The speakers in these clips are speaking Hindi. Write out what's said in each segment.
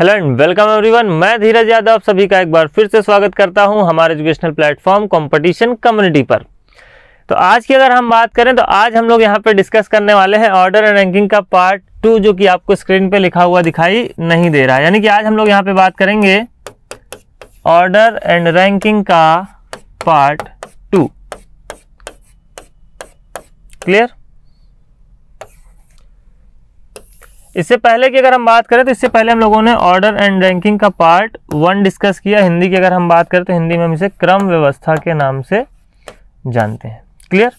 हेलो एंड वेलकम एवरीवन मैं धीरज यादव आप सभी का एक बार फिर से स्वागत करता हूं हमारे एजुकेशनल प्लेटफॉर्म कंपटीशन कम्युनिटी पर तो आज की अगर हम बात करें तो आज हम लोग यहां पर डिस्कस करने वाले हैं ऑर्डर एंड रैंकिंग का पार्ट टू जो कि आपको स्क्रीन पे लिखा हुआ दिखाई नहीं दे रहा है यानी कि आज हम लोग यहाँ पे बात करेंगे ऑर्डर एंड रैंकिंग का पार्ट टू क्लियर इससे पहले की अगर हम बात करें तो इससे पहले हम लोगों ने ऑर्डर एंड रैंकिंग का पार्ट वन डिस्कस किया हिंदी की अगर हम बात करें तो हिंदी में हम इसे क्रम व्यवस्था के नाम से जानते हैं क्लियर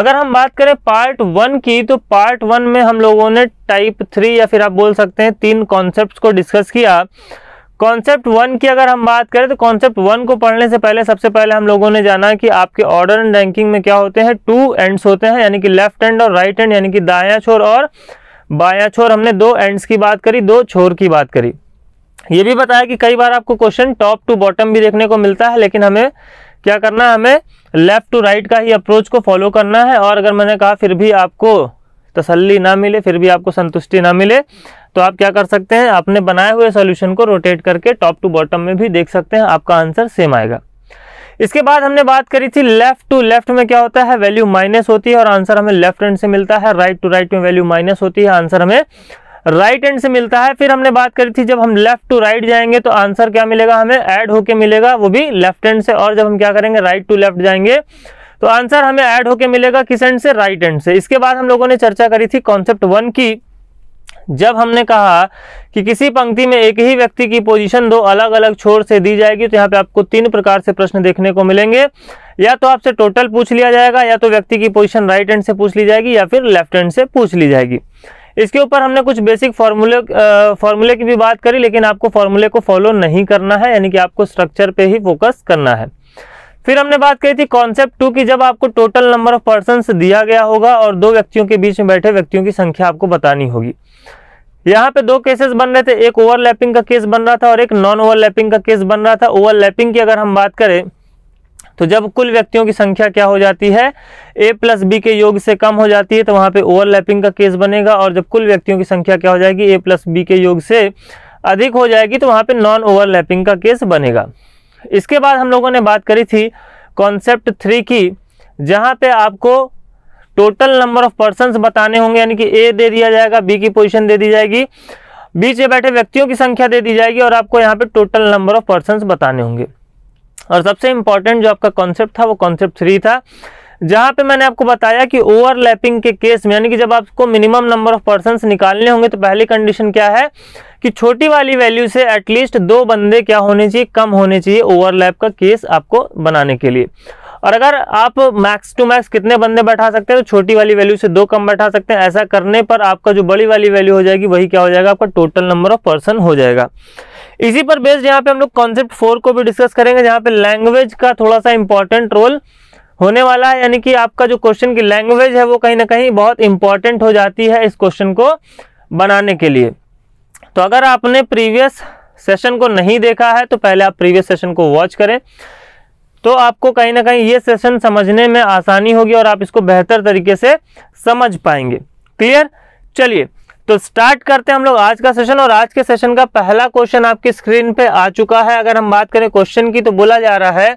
अगर हम बात करें पार्ट वन की तो पार्ट वन में हम लोगों ने टाइप थ्री या फिर आप बोल सकते हैं तीन कॉन्सेप्ट को डिस्कस किया कॉन्सेप्ट वन की अगर हम बात करें तो कॉन्सेप्ट वन को पढ़ने से पहले सबसे पहले हम लोगों ने जाना कि आपके ऑर्डर एंड रैंकिंग में क्या होते हैं टू एंड्स होते हैं यानी कि लेफ्ट एंड और राइट एंड यानी कि दाया छोर और बाया छोर हमने दो एंड्स की बात करी दो छोर की बात करी ये भी बताया कि कई बार आपको क्वेश्चन टॉप टू बॉटम भी देखने को मिलता है लेकिन हमें क्या करना है हमें लेफ़्ट टू राइट का ही अप्रोच को फॉलो करना है और अगर मैंने कहा फिर भी आपको तसल्ली ना मिले फिर भी आपको संतुष्टि ना मिले तो आप क्या कर सकते हैं आपने बनाए हुए सोल्यूशन को रोटेट करके टॉप टू बॉटम में भी देख सकते हैं आपका आंसर सेम आएगा इसके बाद हमने बात करी थी लेफ्ट टू लेफ्ट में क्या होता है वैल्यू माइनस होती है और आंसर हमें लेफ्ट एंड से मिलता है राइट टू राइट में वैल्यू माइनस होती है आंसर हमें राइट एंड से मिलता है फिर हमने बात करी थी जब हम लेफ्ट टू राइट जाएंगे तो आंसर क्या मिलेगा हमें ऐड होके मिलेगा वो भी लेफ्ट एंड से और जब हम क्या करेंगे राइट टू लेफ्ट जाएंगे तो आंसर हमें ऐड होके मिलेगा किस एंड से राइट right एंड से इसके बाद हम लोगों ने चर्चा करी थी कॉन्सेप्ट वन की जब हमने कहा कि किसी पंक्ति में एक ही व्यक्ति की पोजीशन दो अलग अलग छोर से दी जाएगी तो यहाँ पे आपको तीन प्रकार से प्रश्न देखने को मिलेंगे या तो आपसे टोटल पूछ लिया जाएगा या तो व्यक्ति की पोजीशन राइट हैंड से पूछ ली जाएगी या फिर लेफ्ट हैंड से पूछ ली जाएगी इसके ऊपर हमने कुछ बेसिक फॉर्मूले फॉर्मूले की भी बात करी लेकिन आपको फॉर्मूले को फॉलो नहीं करना है यानी कि आपको स्ट्रक्चर पर ही फोकस करना है फिर हमने बात करी थी कॉन्सेप्ट टू की जब आपको टोटल नंबर ऑफ पर्सन दिया गया होगा और दो व्यक्तियों के बीच में बैठे व्यक्तियों की संख्या आपको बतानी होगी यहाँ पे दो केसेस बन रहे थे एक ओवरलैपिंग का केस बन रहा था और एक नॉन ओवरलैपिंग का केस बन रहा था ओवरलैपिंग की अगर हम बात करें तो जब कुल व्यक्तियों की संख्या क्या हो जाती है ए प्लस बी के योग से कम हो जाती है तो वहाँ पे ओवरलैपिंग का केस बनेगा और जब कुल व्यक्तियों की संख्या क्या हो जाएगी ए प्लस बी के योग से अधिक हो जाएगी तो वहाँ पे नॉन ओवरलैपिंग का केस बनेगा इसके बाद हम लोगों ने बात करी थी कॉन्सेप्ट थ्री की जहाँ पे आपको टोटल नंबर ऑफ पर्सन बताने होंगे यानी कि ए दे दिया जाएगा बी की पोजिशन दे दी जाएगी बीच में बैठे व्यक्तियों की संख्या दे दी जाएगी और आपको यहाँ पे टोटल नंबर ऑफ पर्सन बताने होंगे और सबसे इंपॉर्टेंट जो आपका कॉन्सेप्ट था वो कॉन्सेप्ट थ्री था जहाँ पे मैंने आपको बताया कि ओवरलैपिंग के केस में यानी कि जब आपको मिनिमम नंबर ऑफ पर्सन निकालने होंगे तो पहली कंडीशन क्या है कि छोटी वाली वैल्यू से एटलीस्ट दो बंदे क्या होने चाहिए कम होने चाहिए ओवरलैप का केस आपको बनाने के लिए और अगर आप मैक्स टू मैक्स कितने बंदे बैठा सकते हैं तो छोटी वाली वैल्यू से दो कम बैठा सकते हैं ऐसा करने पर आपका जो बड़ी वाली वैल्यू हो जाएगी वही क्या हो जाएगा आपका टोटल नंबर ऑफ पर्सन हो जाएगा इसी पर बेस्ड यहाँ पे हम लोग कॉन्सेप्ट फोर को भी डिस्कस करेंगे जहाँ पे लैंग्वेज का थोड़ा सा इंपॉर्टेंट रोल होने वाला है यानी कि आपका जो क्वेश्चन की लैंग्वेज है वो कहीं ना कहीं बहुत इंपॉर्टेंट हो जाती है इस क्वेश्चन को बनाने के लिए तो अगर आपने प्रीवियस सेशन को नहीं देखा है तो पहले आप प्रीवियस सेशन को वॉच करें तो आपको कहीं ना कहीं ये सेशन समझने में आसानी होगी और आप इसको बेहतर तरीके से समझ पाएंगे क्लियर चलिए तो स्टार्ट करते हैं हम लोग आज का सेशन और आज के सेशन का पहला क्वेश्चन आपकी स्क्रीन पे आ चुका है अगर हम बात करें क्वेश्चन की तो बोला जा रहा है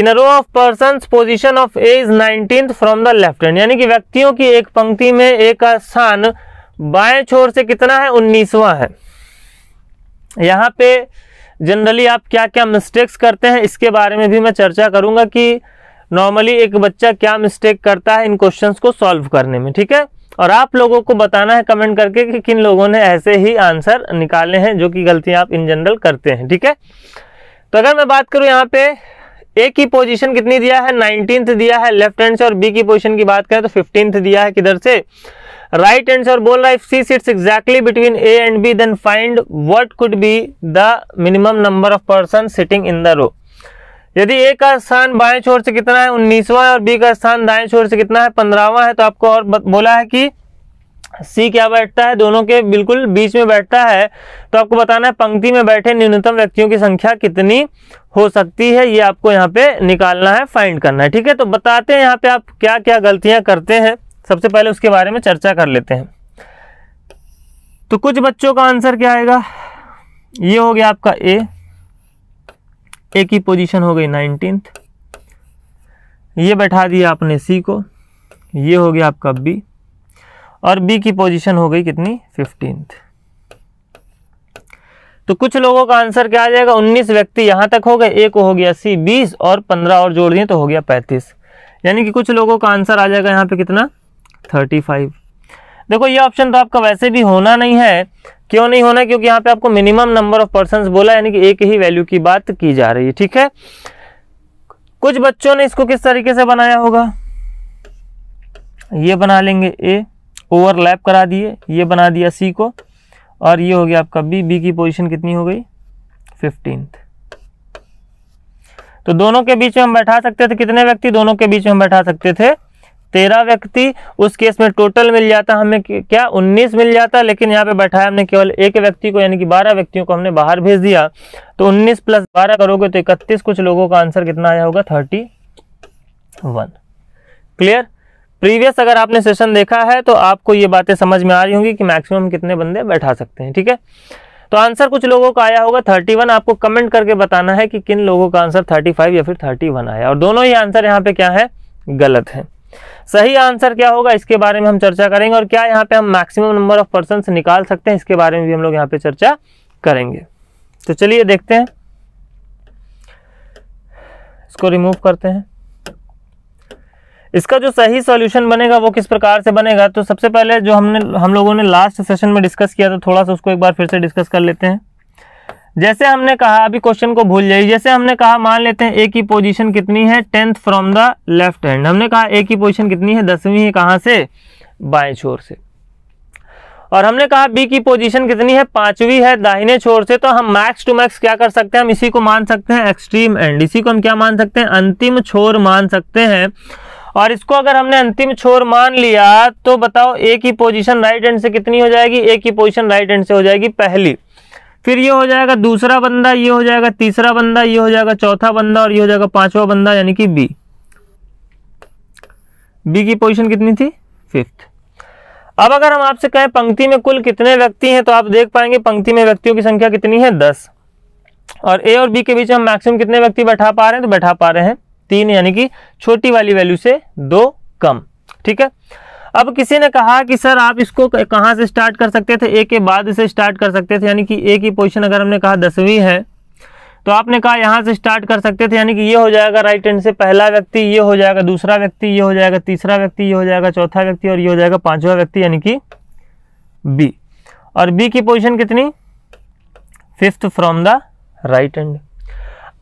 in row of person position of A is nineteen from the left hand यानी कि व्यक्तियों की एक पंक्ति में एक का स्थान बाएं छोर से कितना है उन्नीसवा है यहाँ पे जनरली आप क्या क्या मिस्टेक्स करते हैं इसके बारे में भी मैं चर्चा करूंगा कि नॉर्मली एक बच्चा क्या मिस्टेक करता है इन क्वेश्चंस को सॉल्व करने में ठीक है और आप लोगों को बताना है कमेंट करके कि किन लोगों ने ऐसे ही आंसर निकाले हैं जो कि गलतियां आप इन जनरल करते हैं ठीक है तो अगर मैं बात करूं यहाँ पे ए की पोजिशन कितनी दिया है नाइनटीन्थ दिया है लेफ्ट हैंड से और बी की पोजिशन की बात करें तो फिफ्टींथ दिया है किधर से राइट आंसर बोल रहा है if C seats exactly between A and B then find what could be the minimum number of person sitting in the row यदि ए का स्थान बाएं छोर से कितना है उन्नीसवां और बी का स्थान दाएं छोर से कितना है पंद्रहवा है तो आपको और बोला है कि सी क्या बैठता है दोनों के बिल्कुल बीच में बैठता है तो आपको बताना है पंक्ति में बैठे न्यूनतम व्यक्तियों की संख्या कितनी हो सकती है ये आपको यहाँ पे निकालना है फाइंड करना है ठीक है तो बताते हैं यहाँ पे आप क्या क्या गलतियां करते हैं सबसे पहले उसके बारे में चर्चा कर लेते हैं तो कुछ बच्चों का आंसर क्या आएगा ये हो गया आपका ए ए की पोजीशन हो गई नाइनटीन्थ ये बैठा दिया आपने सी को ये हो गया आपका बी और बी की पोजीशन हो गई कितनी फिफ्टींथ तो कुछ लोगों का आंसर क्या आ जाएगा 19 व्यक्ति यहां तक हो गए ए को हो गया सी 20 और 15 और जोड़ दिए तो हो गया 35 यानी कि कुछ लोगों का आंसर आ जाएगा यहां पे कितना थर्टी फाइव देखो ये ऑप्शन तो आपका वैसे भी होना नहीं है क्यों नहीं होना क्योंकि यहाँ पे आपको मिनिमम नंबर ऑफ पर्सन बोला यानी कि एक ही वैल्यू की बात की जा रही है ठीक है कुछ बच्चों ने इसको किस तरीके से बनाया होगा ये बना लेंगे ए ओवरलैप करा दिए ये बना दिया सी को और ये हो गया आपका बी बी की पोजीशन कितनी हो गई फिफ्टींथ तो दोनों के बीच में हम बैठा सकते थे कितने व्यक्ति दोनों के बीच में हम बैठा सकते थे तेरह व्यक्ति उस केस में टोटल मिल जाता हमें क्या उन्नीस मिल जाता लेकिन यहाँ पे बैठाया हमने केवल एक व्यक्ति को यानी कि बारह व्यक्तियों को हमने बाहर भेज दिया तो उन्नीस प्लस बारह करोगे तो इकतीस कुछ लोगों का आंसर कितना आया होगा थर्टी वन क्लियर प्रीवियस अगर आपने सेशन देखा है तो आपको ये बातें समझ में आ रही होंगी कि मैक्सिमम कितने बंदे बैठा सकते हैं ठीक है तो आंसर कुछ लोगों का आया होगा 31 आपको कमेंट करके बताना है कि किन लोगों का आंसर 35 या फिर 31 आया और दोनों ही आंसर यहाँ पे क्या है गलत है सही आंसर क्या होगा इसके बारे में हम चर्चा करेंगे और क्या यहाँ पे हम मैक्सिमम नंबर ऑफ पर्सन निकाल सकते हैं इसके बारे में भी हम लोग यहाँ पे चर्चा करेंगे तो चलिए देखते हैं इसको रिमूव करते हैं इसका जो सही सॉल्यूशन बनेगा वो किस प्रकार से बनेगा तो सबसे पहले जो हमने हम लोगों ने लास्ट सेशन में डिस्कस किया था थोड़ा सा उसको एक बार फिर से डिस्कस कर लेते हैं जैसे हमने कहा अभी क्वेश्चन को भूल जाइए जैसे हमने कहा मान लेते हैं ए की पोजीशन कितनी है tenth from the left hand हमने कहा ए की पोजीशन कितनी है दसवीं है कहाँ से बाएं छोर से और हमने कहा बी की पोजीशन कितनी है पांचवी है दाहिने छोर से तो हम मैक्स टू मैक्स क्या कर सकते हैं हम इसी को मान सकते हैं एक्सट्रीम एंड इसी को हम क्या मान सकते हैं अंतिम छोर मान सकते हैं और इसको अगर हमने अंतिम छोर मान लिया तो बताओ ए की पोजीशन राइट एंड से कितनी हो जाएगी ए की पोजीशन राइट एंड से हो जाएगी पहली फिर ये हो जाएगा दूसरा बंदा ये हो जाएगा तीसरा बंदा ये हो जाएगा चौथा बंदा और ये हो जाएगा पांचवा बंदा यानी कि बी बी की पोजीशन कितनी थी फिफ्थ अब अगर हम आपसे कहें पंक्ति में कुल कितने व्यक्ति हैं तो आप देख पाएंगे पंक्ति में व्यक्तियों की संख्या कितनी है दस और ए और बी के बीच हम मैक्सिमम कितने व्यक्ति बैठा पा रहे हैं तो बैठा पा रहे हैं तीन यानी कि छोटी वाली वैल्यू से दो कम ठीक है अब किसी ने कहा कि सर आप इसको कहाँ से स्टार्ट कर सकते थे ए के बाद इसे स्टार्ट कर सकते थे यानी कि ए की पोजिशन अगर हमने कहा दसवीं है तो आपने कहा यहाँ से स्टार्ट कर सकते थे यानी कि ये हो जाएगा राइट हैंड से पहला व्यक्ति ये हो जाएगा दूसरा व्यक्ति ये हो जाएगा तीसरा व्यक्ति ये हो जाएगा चौथा व्यक्ति और ये हो जाएगा पांचवा व्यक्ति यानी कि बी और बी की पोजीशन कितनी fifth from the right hand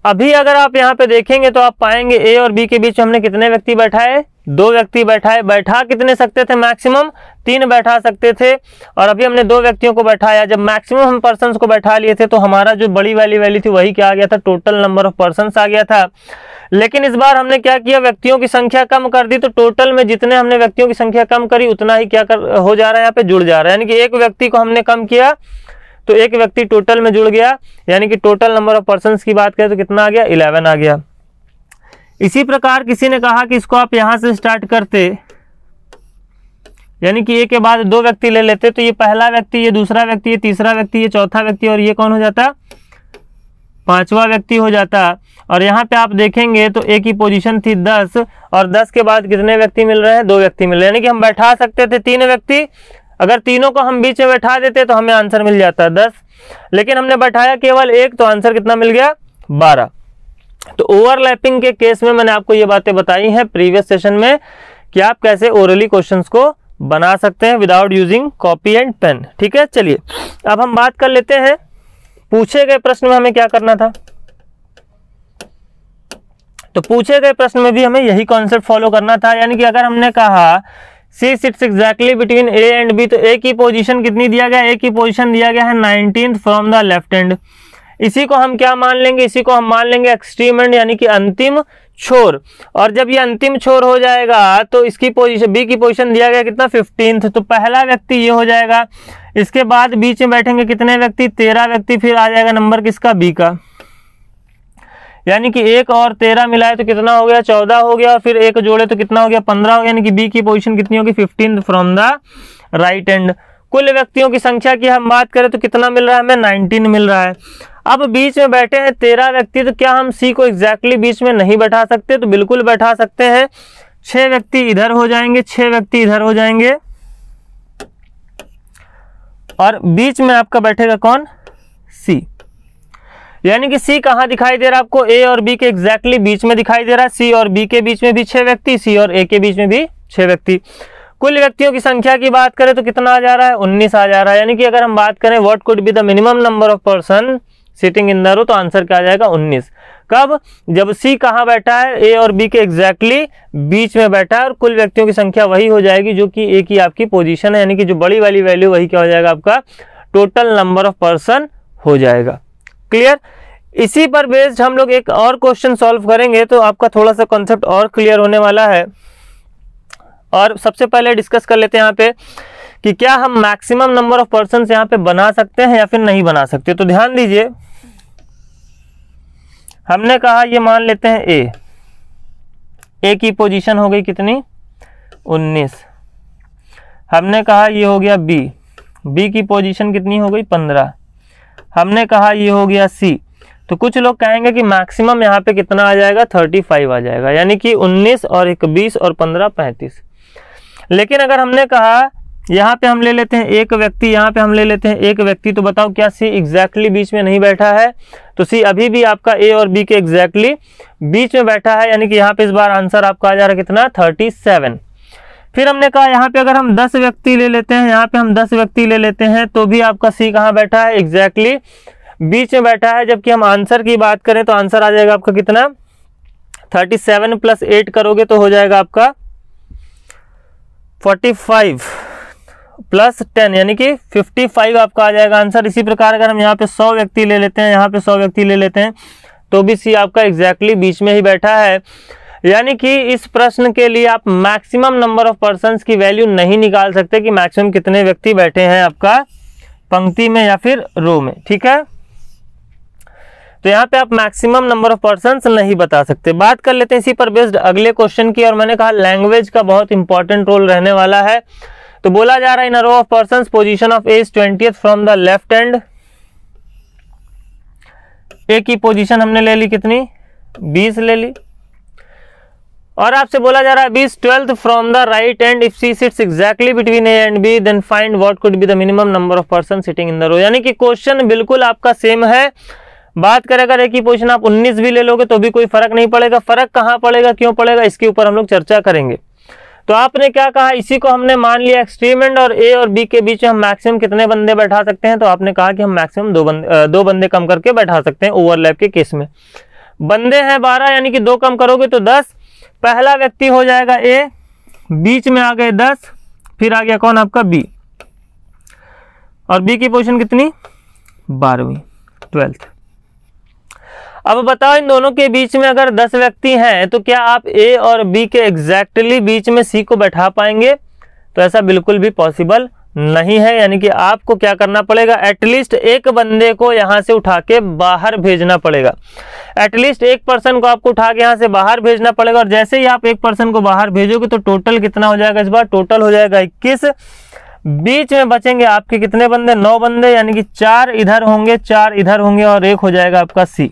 अभी अगर आप यहाँ पे देखेंगे तो आप पाएंगे ए और बी के बीच हमने कितने व्यक्ति बैठाए दो व्यक्ति बैठाए बैठा कितने सकते थे मैक्सिमम तीन बैठा सकते थे और अभी हमने दो व्यक्तियों को बैठाया जब मैक्सिमम हम पर्सन को बैठा लिए थे तो हमारा जो बड़ी वाली वैली थी वही क्या आ गया था टोटल नंबर ऑफ पर्सन आ गया था लेकिन इस बार हमने क्या किया व्यक्तियों की संख्या कम कर दी तो टोटल में जितने हमने व्यक्तियों की संख्या कम करी उतना ही क्या कर हो जा रहा है यहाँ पे जुड़ जा रहा है यानी कि एक व्यक्ति को हमने कम किया तो एक व्यक्ति टोटल में जुड़ गया यानी कि टोटल नंबर ऑफ पर्सन की बात करें तो कितना आ गया इलेवन आ गया इसी प्रकार किसी ने कहा कि इसको आप यहां से स्टार्ट करते यानी कि एक के बाद दो व्यक्ति ले लेते तो ये पहला व्यक्ति ये दूसरा व्यक्ति ये तीसरा व्यक्ति ये चौथा व्यक्ति और ये कौन हो जाता पांचवा व्यक्ति हो जाता और यहाँ पे आप देखेंगे तो एक ही पोजीशन थी दस और दस के बाद कितने व्यक्ति मिल रहे हैं दो व्यक्ति मिल रहे हैं यानी कि हम बैठा सकते थे तीन व्यक्ति अगर तीनों को हम बीच में बैठा देते तो हमें आंसर मिल जाता है दस लेकिन हमने बैठाया केवल एक तो आंसर कितना मिल गया बारह तो ओवरलैपिंग के केस में मैंने आपको ये बातें बताई हैं प्रीवियस सेशन में कि आप कैसे ओरली क्वेश्चंस को बना सकते हैं without using copy and pen ठीक है चलिए अब हम बात कर लेते हैं पूछे गए प्रश्न में हमें क्या करना था तो पूछे गए प्रश्न में भी हमें यही कॉन्सेप्ट फॉलो करना था यानी कि अगर हमने कहा C sits exactly between A and B तो ए की पोजीशन कितनी दिया गया ए की पोजीशन दिया गया है nineteen from the left end इसी को हम क्या मान लेंगे इसी को हम मान लेंगे एक्सट्रीम एंड यानी कि अंतिम छोर और जब ये अंतिम छोर हो जाएगा तो इसकी पोजीशन बी की पोजीशन दिया गया कितना फिफ्टींथ तो पहला व्यक्ति ये हो जाएगा इसके बाद बीच में बैठेंगे कितने व्यक्ति तेरह व्यक्ति फिर आ जाएगा नंबर किसका बी का यानी कि एक और तेरह मिलाए तो कितना हो गया चौदह हो गया और फिर एक जोड़े तो कितना हो गया पंद्रह हो गया यानी कि बी की पोजीशन कितनी होगी fifteen from the right end कुल व्यक्तियों की संख्या की हम बात करें तो कितना मिल रहा है हमें नाइनटीन मिल रहा है अब बीच में बैठे हैं तेरह व्यक्ति तो क्या हम सी को एग्जैक्टली बीच में नहीं बैठा सकते तो बिल्कुल बैठा सकते हैं छह व्यक्ति इधर हो जाएंगे छह व्यक्ति इधर हो जाएंगे और बीच में आपका बैठेगा कौन सी यानी कि सी कहाँ दिखाई दे रहा है आपको ए और बी के एग्जैक्टली बीच में दिखाई दे रहा है सी और बी के बीच में भी छह व्यक्ति सी और ए के बीच में भी छह व्यक्ति कुल व्यक्तियों की संख्या की बात करें तो कितना आ जा रहा है उन्नीस आ जा रहा है यानी कि अगर हम बात करें what could be the minimum number of person sitting in the row तो आंसर क्या आ जाएगा उन्नीस कब जब सी कहाँ बैठा है ए और बी के एग्जैक्टली बीच में बैठा है और कुल व्यक्तियों की संख्या वही हो जाएगी जो कि ए की आपकी पोजिशन है यानी कि जो बड़ी वाली वैल्यू वही क्या हो जाएगा आपका टोटल नंबर ऑफ पर्सन हो जाएगा क्लियर इसी पर बेस्ड हम लोग एक और क्वेश्चन सॉल्व करेंगे तो आपका थोड़ा सा कॉन्सेप्ट और क्लियर होने वाला है और सबसे पहले डिस्कस कर लेते हैं यहाँ पे कि क्या हम मैक्सिमम नंबर ऑफ पर्सन यहाँ पे बना सकते हैं या फिर नहीं बना सकते तो ध्यान दीजिए हमने कहा ये मान लेते हैं ए ए की पोजीशन हो गई कितनी 19 हमने कहा ये हो गया बी बी की पोजीशन कितनी हो गई हमने कहा ये हो गया सी तो कुछ लोग कहेंगे कि मैक्सिमम यहाँ पे कितना आ जाएगा 35 आ जाएगा यानी कि 19 और 21 और 15 35 लेकिन अगर हमने कहा यहाँ पे हम ले लेते हैं एक व्यक्ति यहाँ पे हम ले लेते हैं एक व्यक्ति तो बताओ क्या सी एग्जैक्टली बीच में नहीं बैठा है तो सी अभी भी आपका ए और बी के एग्जैक्टली बीच में बैठा है यानी कि यहाँ पे इस बार आंसर आपका आ जा रहा है कितना थर्टी सेवन फिर हमने कहा यहाँ पे अगर हम दस व्यक्ति ले लेते हैं यहाँ पे हम दस व्यक्ति ले लेते हैं तो भी आपका सी कहाँ बैठा है एग्जैक्टली exactly बीच में बैठा है जबकि हम आंसर की बात करें तो आंसर आ जाएगा आपका कितना थर्टी सेवन प्लस एट करोगे तो हो जाएगा आपका फोर्टी फाइव प्लस टेन यानी कि फिफ्टी फाइव आपका आ जाएगा आंसर इसी प्रकार अगर हम यहाँ पे सौ व्यक्ति ले लेते हैं यहाँ पे सौ व्यक्ति ले लेते हैं तो भी सी आपका एग्जैक्टली exactly बीच में ही बैठा है यानी कि इस प्रश्न के लिए आप मैक्सिमम नंबर ऑफ पर्सन की वैल्यू नहीं निकाल सकते कि मैक्सिमम कितने व्यक्ति बैठे हैं आपका पंक्ति में या फिर रो में ठीक है तो यहाँ पे आप मैक्सिमम नंबर ऑफ पर्सन नहीं बता सकते बात कर लेते हैं इसी पर बेस्ड अगले क्वेश्चन की और मैंने कहा लैंग्वेज का बहुत इंपॉर्टेंट रोल रहने वाला है तो बोला जा रहा है in row of person position of A's twenty from the left end A की पोजिशन हमने ले ली कितनी बीस ले ली और आपसे बोला जा रहा है बीस twelfth from the right end if C sits exactly between A and B then find what could be the minimum number of person sitting in the row यानी कि क्वेश्चन बिल्कुल आपका सेम है बात करें अगर एक ही पोजिशन आप 19 भी ले लोगे तो भी कोई फर्क नहीं पड़ेगा फर्क कहाँ पड़ेगा क्यों पड़ेगा इसके ऊपर हम लोग चर्चा करेंगे तो आपने क्या कहा इसी को हमने मान लिया एक्सट्रीमेंट और ए और बी के बीच हम मैक्सिमम कितने बंदे बैठा सकते हैं तो आपने कहा कि हम मैक्सिमम दो बंदे दो बंदे कम करके बैठा सकते हैं ओवरलैप के केस में बंदे हैं बारह यानी कि दो कम करोगे तो दस पहला व्यक्ति हो जाएगा ए बीच में आ गए दस फिर आ गया कौन आपका बी और बी की पोजीशन कितनी बारहवीं ट्वेल्थ अब बताओ इन दोनों के बीच में अगर दस व्यक्ति हैं तो क्या आप ए और बी के एग्जैक्टली बीच में सी को बैठा पाएंगे तो ऐसा बिल्कुल भी पॉसिबल नहीं है यानी कि आपको क्या करना पड़ेगा एटलीस्ट एक बंदे को यहाँ से उठा के बाहर भेजना पड़ेगा एटलीस्ट एक पर्सन को आपको उठा के यहाँ से बाहर भेजना पड़ेगा और जैसे ही आप एक पर्सन को बाहर भेजोगे तो टोटल कितना हो जाएगा इस बार टोटल हो जाएगा इक्कीस बीच में बचेंगे आपके कितने बंदे नौ बंदे यानी कि चार इधर होंगे चार इधर होंगे और एक हो जाएगा आपका सी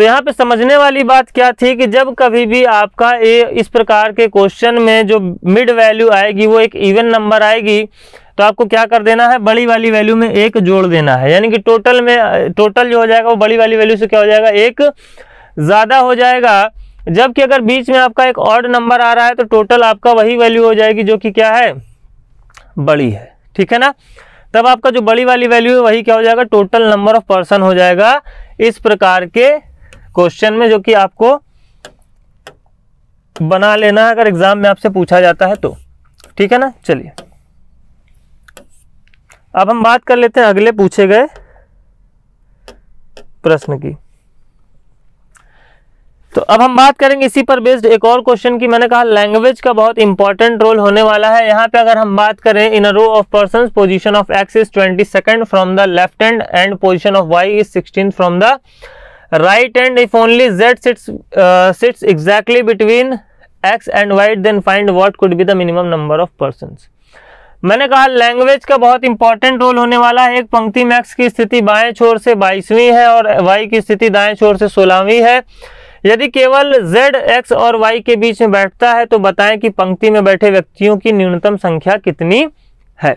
तो यहाँ पे समझने वाली बात क्या थी कि जब कभी भी आपका ए इस प्रकार के क्वेश्चन में जो मिड वैल्यू आएगी वो एक इवन नंबर आएगी तो आपको क्या कर देना है बड़ी वाली वैल्यू में एक जोड़ देना है यानी कि टोटल में टोटल जो हो जाएगा वो बड़ी वाली वैल्यू से क्या हो जाएगा एक ज़्यादा हो जाएगा जबकि अगर बीच में आपका एक ऑर्ड नंबर आ रहा है तो टोटल आपका वही वैल्यू हो जाएगी जो कि क्या है बड़ी है ठीक है ना तब आपका जो बड़ी वाली वैल्यू है वही क्या हो जाएगा टोटल नंबर ऑफ पर्सन हो जाएगा इस प्रकार के क्वेश्चन में जो कि आपको बना लेना है अगर एग्जाम में आपसे पूछा जाता है तो ठीक है ना चलिए अब हम बात कर लेते हैं अगले पूछे गए प्रश्न की तो अब हम बात करेंगे इसी पर बेस्ड एक और क्वेश्चन की मैंने कहा लैंग्वेज का बहुत इंपॉर्टेंट रोल होने वाला है यहाँ पे अगर हम बात करें in row of person position of X is twenty second from the left end and position of Y is sixteen from the right end if only Z sits sits exactly between X and and then find what could be the minimum number of person मैंने कहा लैंग्वेज का बहुत इंपॉर्टेंट रोल होने वाला है एक पंक्ति में एक्स की स्थिति बाएं छोर से बाईसवीं है और वाई की स्थिति दाएं छोर से सोलहवीं है यदि केवल z, x और y के बीच में बैठता है तो बताएं कि पंक्ति में बैठे व्यक्तियों की न्यूनतम संख्या कितनी है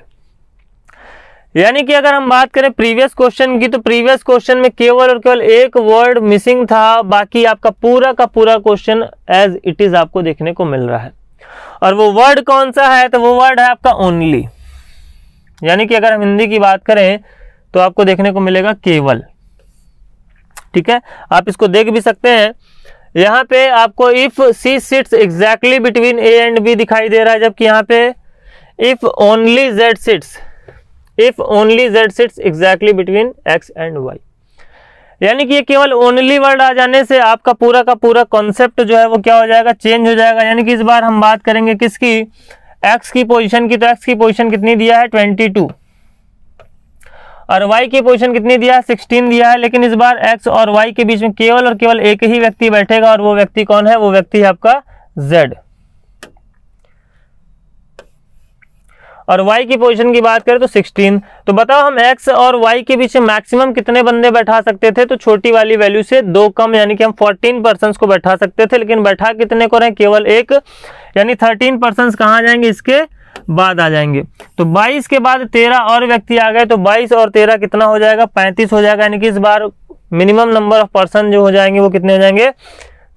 यानी कि अगर हम बात करें प्रीवियस क्वेश्चन की तो प्रीवियस क्वेश्चन में केवल और केवल एक वर्ड मिसिंग था बाकी आपका पूरा का पूरा क्वेश्चन एज इट इज आपको देखने को मिल रहा है और वो वर्ड कौन सा है तो वो वर्ड है आपका ओनली यानी कि अगर हम हिंदी की बात करें तो आपको देखने को मिलेगा केवल ठीक है आप इसको देख भी सकते हैं यहाँ पे आपको if C sits exactly between A and B दिखाई दे रहा है जबकि यहाँ पे if only Z sits if only Z sits exactly between X and Y यानी कि ये केवल ओनली वर्ड आ जाने से आपका पूरा का पूरा कॉन्सेप्ट जो है वो क्या हो जाएगा चेंज हो जाएगा यानी कि इस बार हम बात करेंगे किसकी एक्स की पोजिशन की तो एक्स की पोजिशन कितनी दिया है ट्वेंटी टू और वाई की पोजीशन कितनी दिया है सिक्सटीन दिया है लेकिन इस बार एक्स और वाई के बीच में केवल और केवल एक ही व्यक्ति बैठेगा और वो व्यक्ति कौन है वो व्यक्ति है आपका जेड और y की पोजीशन की बात करें तो 16 तो बताओ हम x और y के बीच मैक्सिमम कितने बंदे बैठा सकते थे तो छोटी वाली वैल्यू से दो कम यानी कि हम 14 पर्सन को बैठा सकते थे लेकिन बैठा कितने को रहे केवल एक यानी 13 पर्सन कहाँ जाएंगे इसके बाद आ जाएंगे तो 22 के बाद 13 और व्यक्ति आ गए तो 22 और 13 कितना हो जाएगा 35 हो जाएगा यानी कि इस बार मिनिमम नंबर ऑफ पर्सन जो हो जाएंगे वो कितने हो जाएंगे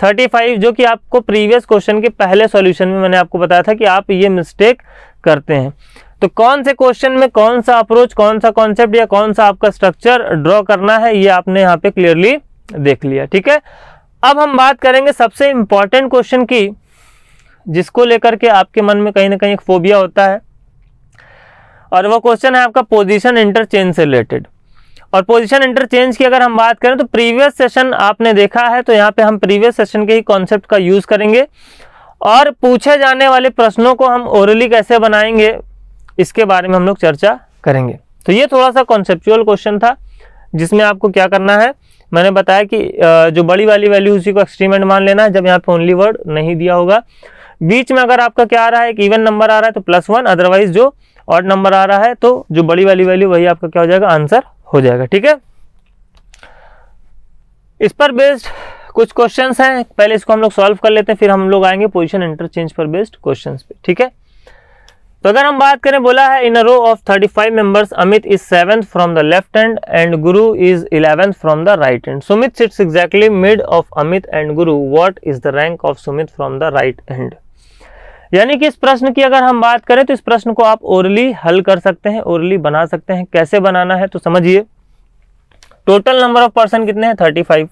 35 जो कि आपको प्रीवियस क्वेश्चन के पहले सॉल्यूशन में मैंने आपको बताया था कि आप ये मिस्टेक करते हैं तो कौन से क्वेश्चन में कौन सा अप्रोच कौन सा कॉन्सेप्ट या कौन सा आपका स्ट्रक्चर ड्रॉ करना है ये आपने यहाँ पे क्लियरली देख लिया ठीक है अब हम बात करेंगे सबसे इम्पॉर्टेंट क्वेश्चन की जिसको लेकर के आपके मन में कहीं ना कहीं एक फोबिया होता है और वो क्वेश्चन है आपका पोजीशन इंटरचेंज से रिलेटेड और पोजीशन इंटरचेंज की अगर हम बात करें तो प्रीवियस सेशन आपने देखा है तो यहाँ पे हम प्रीवियस सेशन के ही कॉन्सेप्ट का यूज करेंगे और पूछे जाने वाले प्रश्नों को हम ओरली कैसे बनाएंगे इसके बारे में हम लोग चर्चा करेंगे तो ये थोड़ा सा कॉन्सेप्चुअल क्वेश्चन था जिसमें आपको क्या करना है मैंने बताया कि जो बड़ी वाली वैल्यू उसी को एक्सट्रीमेंट मान लेना है जब यहाँ पे ओनली वर्ड नहीं दिया होगा बीच में अगर आपका क्या आ रहा है एक इवन नंबर आ रहा है तो प्लस वन अदरवाइज जो ऑड नंबर आ रहा है तो जो बड़ी वाली वैल्यू वही आपका क्या हो जाएगा आंसर हो जाएगा ठीक है इस पर बेस्ड कुछ क्वेश्चंस हैं पहले इसको हम लोग सॉल्व कर लेते हैं फिर हम लोग आएंगे पोजीशन इंटरचेंज पर बेस्ड क्वेश्चंस पे ठीक है तो अगर हम बात करें बोला है in a row of 35 members Amit is seventh from the left end and Guru is eleventh from the right end Sumit sits exactly mid of Amit and Guru what is the rank of Sumit from the right end यानी कि इस प्रश्न की अगर हम बात करें तो इस प्रश्न को आप ओरली हल कर सकते हैं ओरली बना सकते हैं कैसे बनाना है तो समझिए टोटल नंबर ऑफ पर्सन कितने हैं thirty five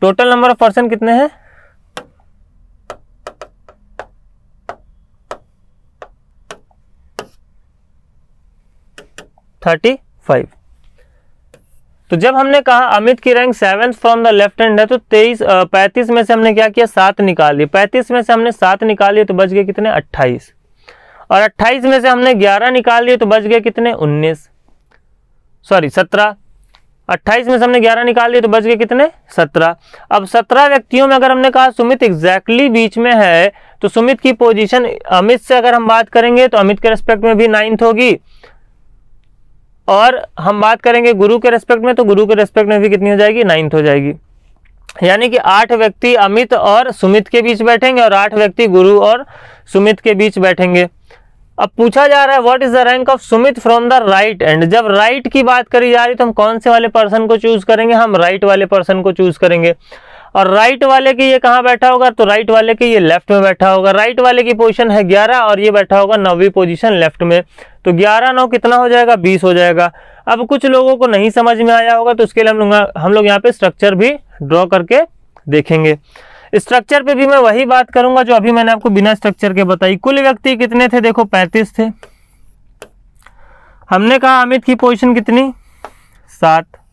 total number of person कितने हैं थर्टी फाइव तो जब हमने कहा अमित की rank seven from the left hand है तो तेईस पैंतीस में से हमने क्या किया सात निकाल लिए पैंतीस में से हमने सात निकाल लिए तो बच गए कितने अट्ठाईस और अट्ठाईस में से हमने ग्यारह निकाल लिए तो बच गए कितने उन्नीस सॉरी सत्रह अट्ठाईस में से हमने ग्यारह निकाल लिए तो बच गए कितने सत्रह अब सत्रह व्यक्तियों में अगर हमने कहा सुमित एग्जैक्टली बीच में है तो सुमित की पोजीशन अमित से अगर हम बात करेंगे तो अमित के रेस्पेक्ट में भी नाइन्थ होगी और हम बात करेंगे गुरु के रेस्पेक्ट में तो गुरु के रेस्पेक्ट में भी कितनी हो जाएगी नाइन्थ हो जाएगी यानी कि आठ व्यक्ति अमित और सुमित के बीच बैठेंगे और आठ व्यक्ति गुरु और सुमित के बीच बैठेंगे अब पूछा जा रहा है what is the rank of Sumit from the right end जब राइट right की बात करी जा रही तो हम कौन से वाले पर्सन को चूज करेंगे हम राइट right वाले पर्सन को चूज करेंगे और राइट वाले के ये कहाँ बैठा होगा तो राइट वाले के ये लेफ्ट में बैठा होगा राइट वाले की पोजीशन है ग्यारह और ये बैठा होगा नौवीं पोजीशन लेफ्ट में तो ग्यारह नौ कितना हो जाएगा बीस हो जाएगा अब कुछ लोगों को नहीं समझ में आया होगा तो उसके लिए हम लोग हम लोग यहाँ पे स्ट्रक्चर भी ड्रॉ करके देखेंगे स्ट्रक्चर पर भी मैं वही बात करूंगा जो अभी मैंने आपको बिना स्ट्रक्चर के बताई कुल व्यक्ति कितने थे देखो पैंतीस थे हमने कहा अमित की पोजिशन कितनी सात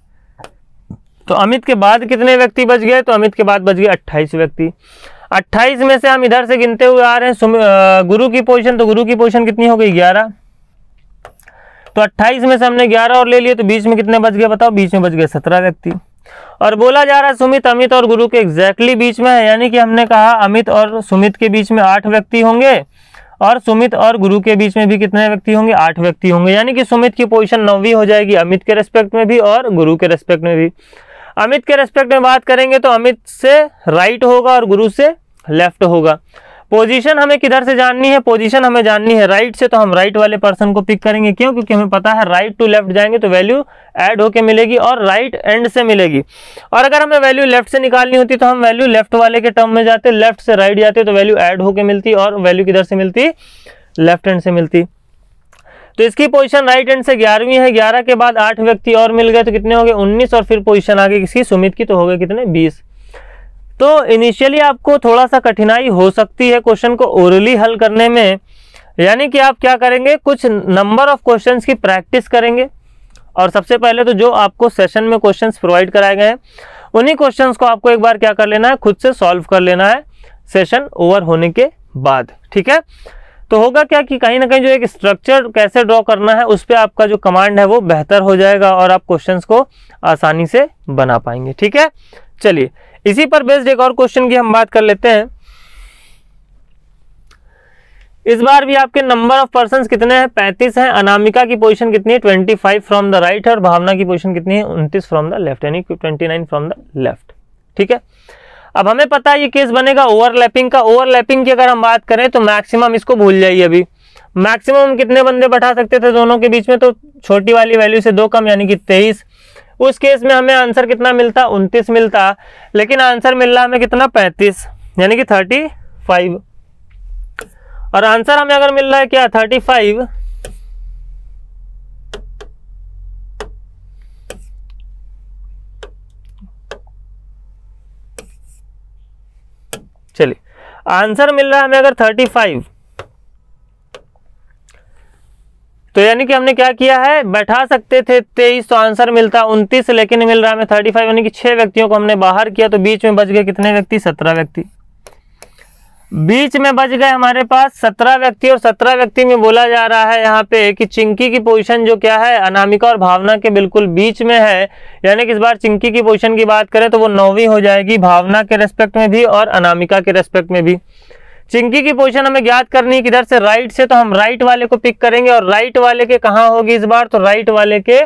तो अमित के बाद कितने व्यक्ति बच गए तो अमित के बाद बच गए अट्ठाईस व्यक्ति अट्ठाईस में से हम इधर से गिनते हुए आ रहे हैं गुरु की पोजिशन तो गुरु की पोजिशन कितनी हो गई ग्यारह तो 28 में से हमने 11 और ले लिए तो बीच में कितने बच गए बताओ बीच में बच गए 17 व्यक्ति और बोला जा रहा है सुमित अमित और गुरु के एग्जैक्टली बीच में है यानी कि हमने कहा अमित और सुमित के बीच में आठ व्यक्ति होंगे और सुमित और गुरु के बीच में भी कितने व्यक्ति होंगे आठ व्यक्ति होंगे यानी कि सुमित की पोजिशन नौवीं हो जाएगी अमित के रेस्पेक्ट में भी और गुरु के रेस्पेक्ट में भी अमित के रेस्पेक्ट में बात करेंगे तो अमित से राइट होगा और गुरु से लेफ्ट होगा पोजीशन हमें किधर से जाननी है पोजीशन हमें जाननी है राइट से तो हम राइट वाले पर्सन को पिक करेंगे क्यों क्योंकि हमें पता है राइट टू लेफ्ट जाएंगे तो वैल्यू ऐड होके मिलेगी और राइट एंड से मिलेगी और अगर हमें वैल्यू लेफ्ट से निकालनी होती तो हम वैल्यू लेफ्ट वाले के टर्म में जाते लेफ्ट से राइट जाते तो वैल्यू ऐड होके मिलती और वैल्यू किधर से मिलती लेफ्ट एंड से मिलती तो इसकी पोजीशन राइट हैंड से ग्यारहवीं है ग्यारह के बाद आठ व्यक्ति और मिल गए तो कितने हो गए उन्नीस और फिर पोजीशन आगे किसकी सुमित की तो हो गए कितने बीस तो इनिशियली आपको थोड़ा सा कठिनाई हो सकती है क्वेश्चन को ओरली हल करने में यानी कि आप क्या करेंगे कुछ नंबर ऑफ क्वेश्चन की प्रैक्टिस करेंगे और सबसे पहले तो जो आपको सेशन में क्वेश्चन प्रोवाइड कराए गए हैं उन्हीं क्वेश्चन को आपको एक बार क्या कर लेना है खुद से सॉल्व कर लेना है सेशन ओवर होने के बाद ठीक है तो होगा क्या कि कहीं ना कहीं जो एक स्ट्रक्चर कैसे ड्रॉ करना है उस पर आपका जो कमांड है वो बेहतर हो जाएगा और आप क्वेश्चन को आसानी से बना पाएंगे ठीक है चलिए इसी पर बेस्ड एक और क्वेश्चन की हम बात कर लेते हैं इस बार भी आपके नंबर ऑफ पर्सन कितने हैं पैंतीस हैं अनामिका की पोजीशन कितनी है twenty five from the right और भावना की पोजीशन कितनी है उन्तीस फ्रॉम द लेफ्ट यानी twenty nine from the left ठीक है अब हमें पता है ये केस बनेगा ओवरलैपिंग का ओवरलैपिंग की अगर हम बात करें तो मैक्सिमम इसको भूल जाइए अभी मैक्सिमम हम कितने बंदे बैठा सकते थे दोनों के बीच में तो छोटी वाली वैल्यू से दो कम यानी कि तेईस उस केस में हमें आंसर कितना मिलता उनतीस मिलता लेकिन आंसर मिल रहा हमें कितना पैंतीस यानी कि थर्टी फाइव और आंसर हमें अगर मिल रहा है क्या थर्टी फाइव चलिए आंसर मिल रहा है हमें अगर थर्टी फाइव तो यानी कि हमने क्या किया है बैठा सकते थे तेईस तो आंसर मिलता उनतीस लेकिन मिल रहा हमें थर्टी फाइव यानी कि छह व्यक्तियों को हमने बाहर किया तो बीच में बच गए कितने व्यक्ति सत्रह व्यक्ति बीच में बच गए हमारे पास सत्रह व्यक्ति और सत्रह व्यक्ति में बोला जा रहा है यहाँ पे कि चिंकी की पोजीशन जो क्या है अनामिका और भावना के बिल्कुल बीच में है यानी कि इस बार चिंकी की पोजीशन की बात करें तो वो नौवीं हो जाएगी भावना के रेस्पेक्ट में भी और अनामिका के रेस्पेक्ट में भी चिंकी की पोजीशन हमें ज्ञात करनी है किधर से राइट से तो हम राइट वाले को पिक करेंगे और राइट वाले के कहाँ होगी इस बार तो राइट वाले के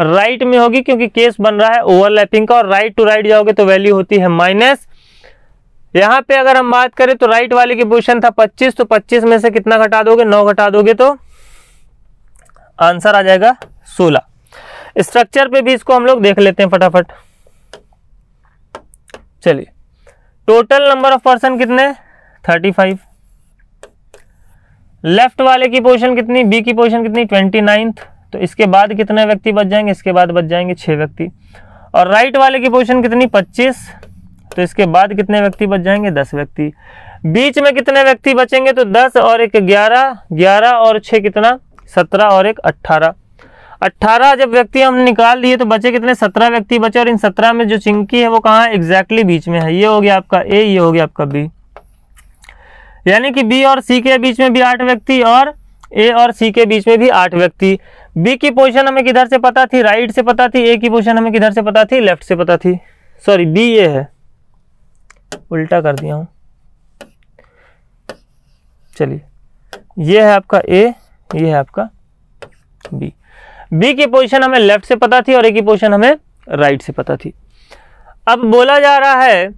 राइट में होगी क्योंकि केस बन रहा है ओवरलैपिंग का और राइट टू राइट जाओगे तो वैल्यू होती है माइनस यहाँ पे अगर हम बात करें तो राइट वाले की पोजिशन था पच्चीस तो पच्चीस में से कितना घटा दोगे नौ घटा दोगे तो आंसर आ जाएगा सोलह स्ट्रक्चर पे भी इसको हम लोग देख लेते हैं फटाफट चलिए टोटल नंबर ऑफ पर्सन कितने थर्टी फाइव लेफ्ट वाले की पोजिशन कितनी बी की पोजिशन कितनी ट्वेंटी नाइन्थ तो इसके बाद कितने व्यक्ति बच जाएंगे इसके बाद बच जाएंगे छः व्यक्ति और राइट वाले की पोजिशन कितनी पच्चीस तो इसके बाद कितने व्यक्ति बच जाएंगे दस व्यक्ति बीच में कितने व्यक्ति बचेंगे तो दस और एक ग्यारह ग्यारह और छः कितना सत्रह और एक अट्ठारह अट्ठारह जब व्यक्ति हमने निकाल दिए तो बचे कितने सत्रह व्यक्ति बचे और इन सत्रह में जो चिंकी है वो कहाँ है एग्जैक्टली बीच में है ये हो गया आपका ए ये हो गया आपका बी यानी कि बी और सी के बीच में भी आठ व्यक्ति और ए और सी के बीच में भी आठ व्यक्ति बी की पोजीशन हमें किधर से पता थी राइट से पता थी ए की पोजीशन हमें किधर से पता थी लेफ्ट से पता थी सॉरी बी ये है उल्टा कर दिया हूँ चलिए ये है आपका ए ये है आपका बी बी की पोजीशन हमें लेफ्ट से पता थी और ए की पोजीशन हमें राइट से पता थी अब बोला जा रहा है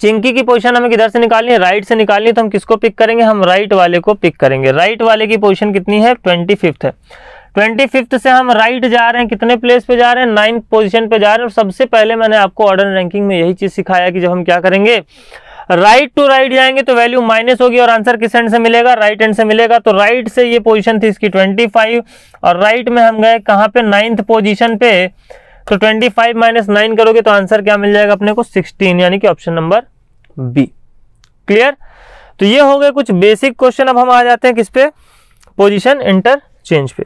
चिंकी की पोजीशन हमें किधर से निकालनी है राइट से निकालनी है तो हम किसको पिक करेंगे हम राइट वाले को पिक करेंगे राइट वाले की पोजीशन कितनी है ट्वेंटी फिफ्थ है ट्वेंटी फिफ्थ से हम राइट जा रहे हैं कितने प्लेस पे जा रहे हैं नाइन्थ पोजीशन पे जा रहे हैं और सबसे पहले मैंने आपको ऑर्डर रैंकिंग में यही चीज़ सिखाया कि जब हम क्या करेंगे राइट टू राइट जाएंगे तो वैल्यू माइनस होगी और आंसर किस एंड से मिलेगा राइट एंड से मिलेगा तो राइट से ये पोजिशन थी इसकी ट्वेंटी फाइव और राइट में हम गए कहाँ पे नाइन्थ पोजिशन पे तो ट्वेंटी फाइव माइनस नाइन करोगे तो आंसर क्या मिल जाएगा अपने को सिक्सटीन यानी कि ऑप्शन नंबर बी क्लियर तो ये हो गए कुछ बेसिक क्वेश्चन अब हम आ जाते हैं किस पे पोजिशन इंटरचेंज पे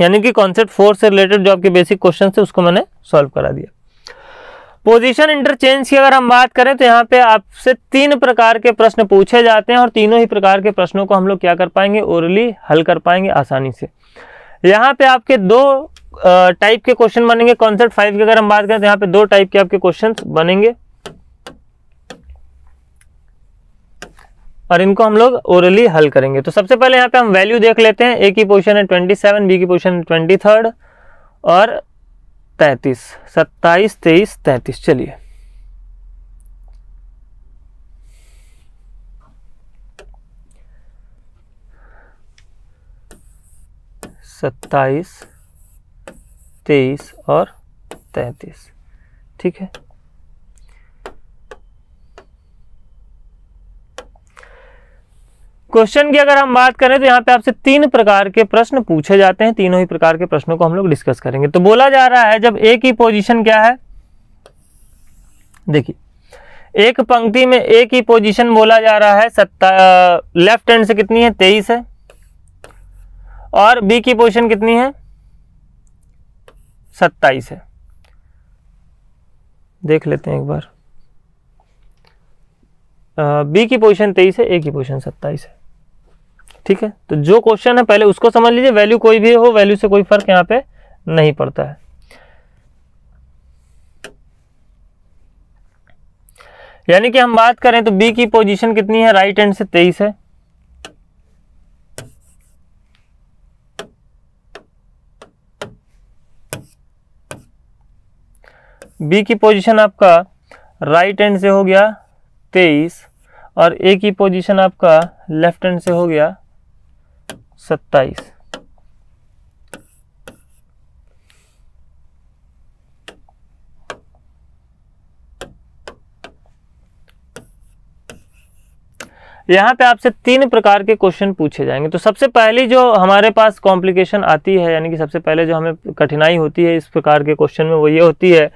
यानी कि कॉन्सेप्ट फोर से रिलेटेड जो आपके बेसिक क्वेश्चन थे उसको मैंने सॉल्व करा दिया पोजीशन इंटरचेंज की अगर हम बात करें तो यहाँ पे आपसे तीन प्रकार के प्रश्न पूछे जाते हैं और तीनों ही प्रकार के प्रश्नों को हम लोग क्या कर पाएंगे ओरली हल कर पाएंगे आसानी से यहाँ पे आपके दो टाइप के क्वेश्चन बनेंगे कॉन्सेप्ट फाइव की अगर हम बात करें तो यहाँ पे दो टाइप के आपके क्वेश्चन बनेंगे और इनको हम लोग ओरली हल करेंगे तो सबसे पहले यहाँ पे हम वैल्यू देख लेते हैं ए की पोजिशन है ट्वेंटी सेवन बी की पोजिशन है ट्वेंटी थर्ड और तैतीस सत्ताईस तेईस तैतीस चलिए सत्ताईस तेईस और तैतीस ठीक है क्वेश्चन की अगर हम बात करें तो यहाँ पे आपसे तीन प्रकार के प्रश्न पूछे जाते हैं तीनों ही प्रकार के प्रश्नों को हम लोग डिस्कस करेंगे तो बोला जा रहा है जब ए की पोजीशन क्या है देखिए एक पंक्ति में ए की पोजीशन बोला जा रहा है सत्ता लेफ्ट हैंड से कितनी है तेईस है और बी की पोजीशन कितनी है सत्ताईस है देख लेते हैं एक बार बी की पोजीशन तेईस है ए की पोजीशन सत्ताईस है ठीक है तो जो क्वेश्चन है पहले उसको समझ लीजिए वैल्यू कोई भी हो वैल्यू से कोई फर्क यहां पे नहीं पड़ता है यानी कि हम बात करें तो बी की पोजीशन कितनी है राइट हैंड से तेईस है बी की पोजीशन आपका राइट हैंड से हो गया तेईस और ए की पोजीशन आपका लेफ्ट हैंड से हो गया सत्ताईस यहाँ पे आपसे तीन प्रकार के क्वेश्चन पूछे जाएंगे तो सबसे पहली जो हमारे पास कॉम्प्लिकेशन आती है यानी कि सबसे पहले जो हमें कठिनाई होती है इस प्रकार के क्वेश्चन में वो ये होती है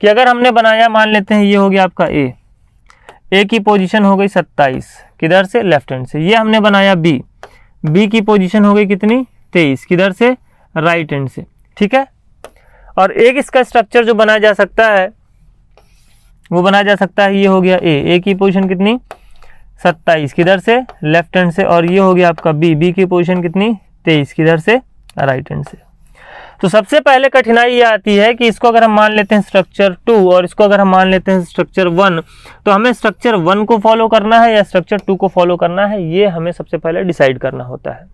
कि अगर हमने बनाया मान लेते हैं ये हो गया आपका ए ए की पोजीशन हो गई सत्ताईस किधर से लेफ्ट हैंड से ये हमने बनाया बी बी की पोजीशन हो गई कितनी तेईस किधर से राइट हैंड से ठीक है और एक इसका स्ट्रक्चर जो बनाया जा सकता है वो बनाया जा सकता है ये हो गया ए ए की पोजीशन कितनी सत्ताईस किधर से लेफ्ट हैंड से और ये हो गया आपका बी बी की पोजीशन कितनी तेईस किधर से राइट हैंड से तो सबसे पहले कठिनाई ये आती है कि इसको अगर हम मान लेते हैं स्ट्रक्चर टू और इसको अगर हम मान लेते हैं स्ट्रक्चर वन तो हमें स्ट्रक्चर वन को फॉलो करना है या स्ट्रक्चर टू को फॉलो करना है ये हमें सबसे पहले डिसाइड करना होता है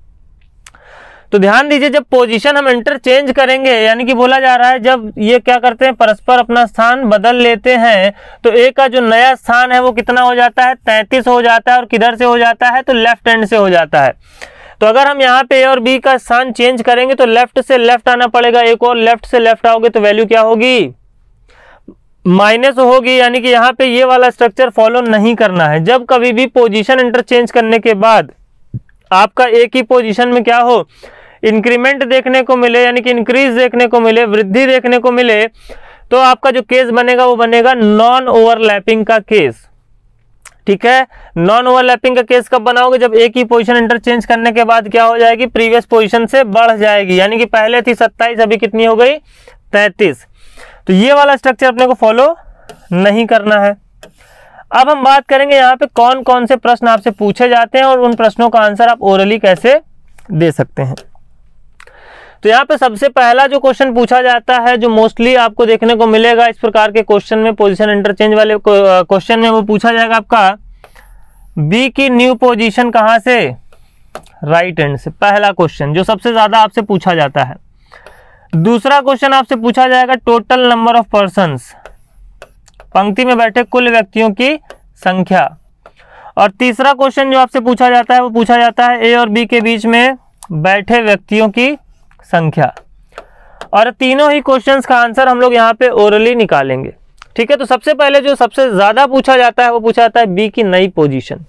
तो ध्यान दीजिए जब पोजीशन हम इंटरचेंज करेंगे यानी कि बोला जा रहा है जब ये क्या करते हैं परस्पर अपना स्थान बदल लेते हैं तो ए का जो नया स्थान है वो कितना हो जाता है तैतीस हो जाता है और किधर से हो जाता है तो लेफ्ट एंड से हो जाता है तो अगर हम यहाँ पे ए और बी का स्थान चेंज करेंगे तो लेफ्ट से लेफ्ट आना पड़ेगा एक और लेफ्ट से लेफ्ट आओगे तो वैल्यू क्या होगी माइनस होगी यानी कि यहाँ पे ये वाला स्ट्रक्चर फॉलो नहीं करना है जब कभी भी पोजिशन इंटरचेंज करने के बाद आपका एक ही पोजिशन में क्या हो इंक्रीमेंट देखने को मिले यानी कि इंक्रीज देखने को मिले वृद्धि देखने को मिले तो आपका जो केस बनेगा वो बनेगा नॉन ओवरलैपिंग का केस ठीक है नॉन ओवरलैपिंग का केस कब बनाओगे जब एक ही पोजीशन इंटरचेंज करने के बाद क्या हो जाएगी प्रीवियस पोजीशन से बढ़ जाएगी यानी कि पहले थी सत्ताईस अभी कितनी हो गई तैतीस तो ये वाला स्ट्रक्चर अपने को फॉलो नहीं करना है अब हम बात करेंगे यहाँ पे कौन कौन से प्रश्न आपसे पूछे जाते हैं और उन प्रश्नों का आंसर आप ओरली कैसे दे सकते हैं तो यहाँ पे सबसे पहला जो क्वेश्चन पूछा जाता है जो मोस्टली आपको देखने को मिलेगा इस प्रकार के क्वेश्चन में पोजिशन इंटरचेंज वाले क्वेश्चन में वो पूछा जाएगा आपका बी की न्यू पोजिशन कहाँ से राइट एंड से पहला क्वेश्चन जो सबसे ज़्यादा आपसे पूछा जाता है दूसरा क्वेश्चन आपसे पूछा जाएगा टोटल नंबर ऑफ पर्सन पंक्ति में बैठे कुल व्यक्तियों की संख्या और तीसरा क्वेश्चन जो आपसे पूछा जाता है वो पूछा जाता है ए और बी के बीच में बैठे व्यक्तियों की संख्या और तीनों ही क्वेश्चंस का आंसर हम लोग यहाँ पे ओरली निकालेंगे ठीक है तो सबसे पहले जो सबसे ज़्यादा पूछा जाता है वो पूछा जाता है बी की नई पोजीशन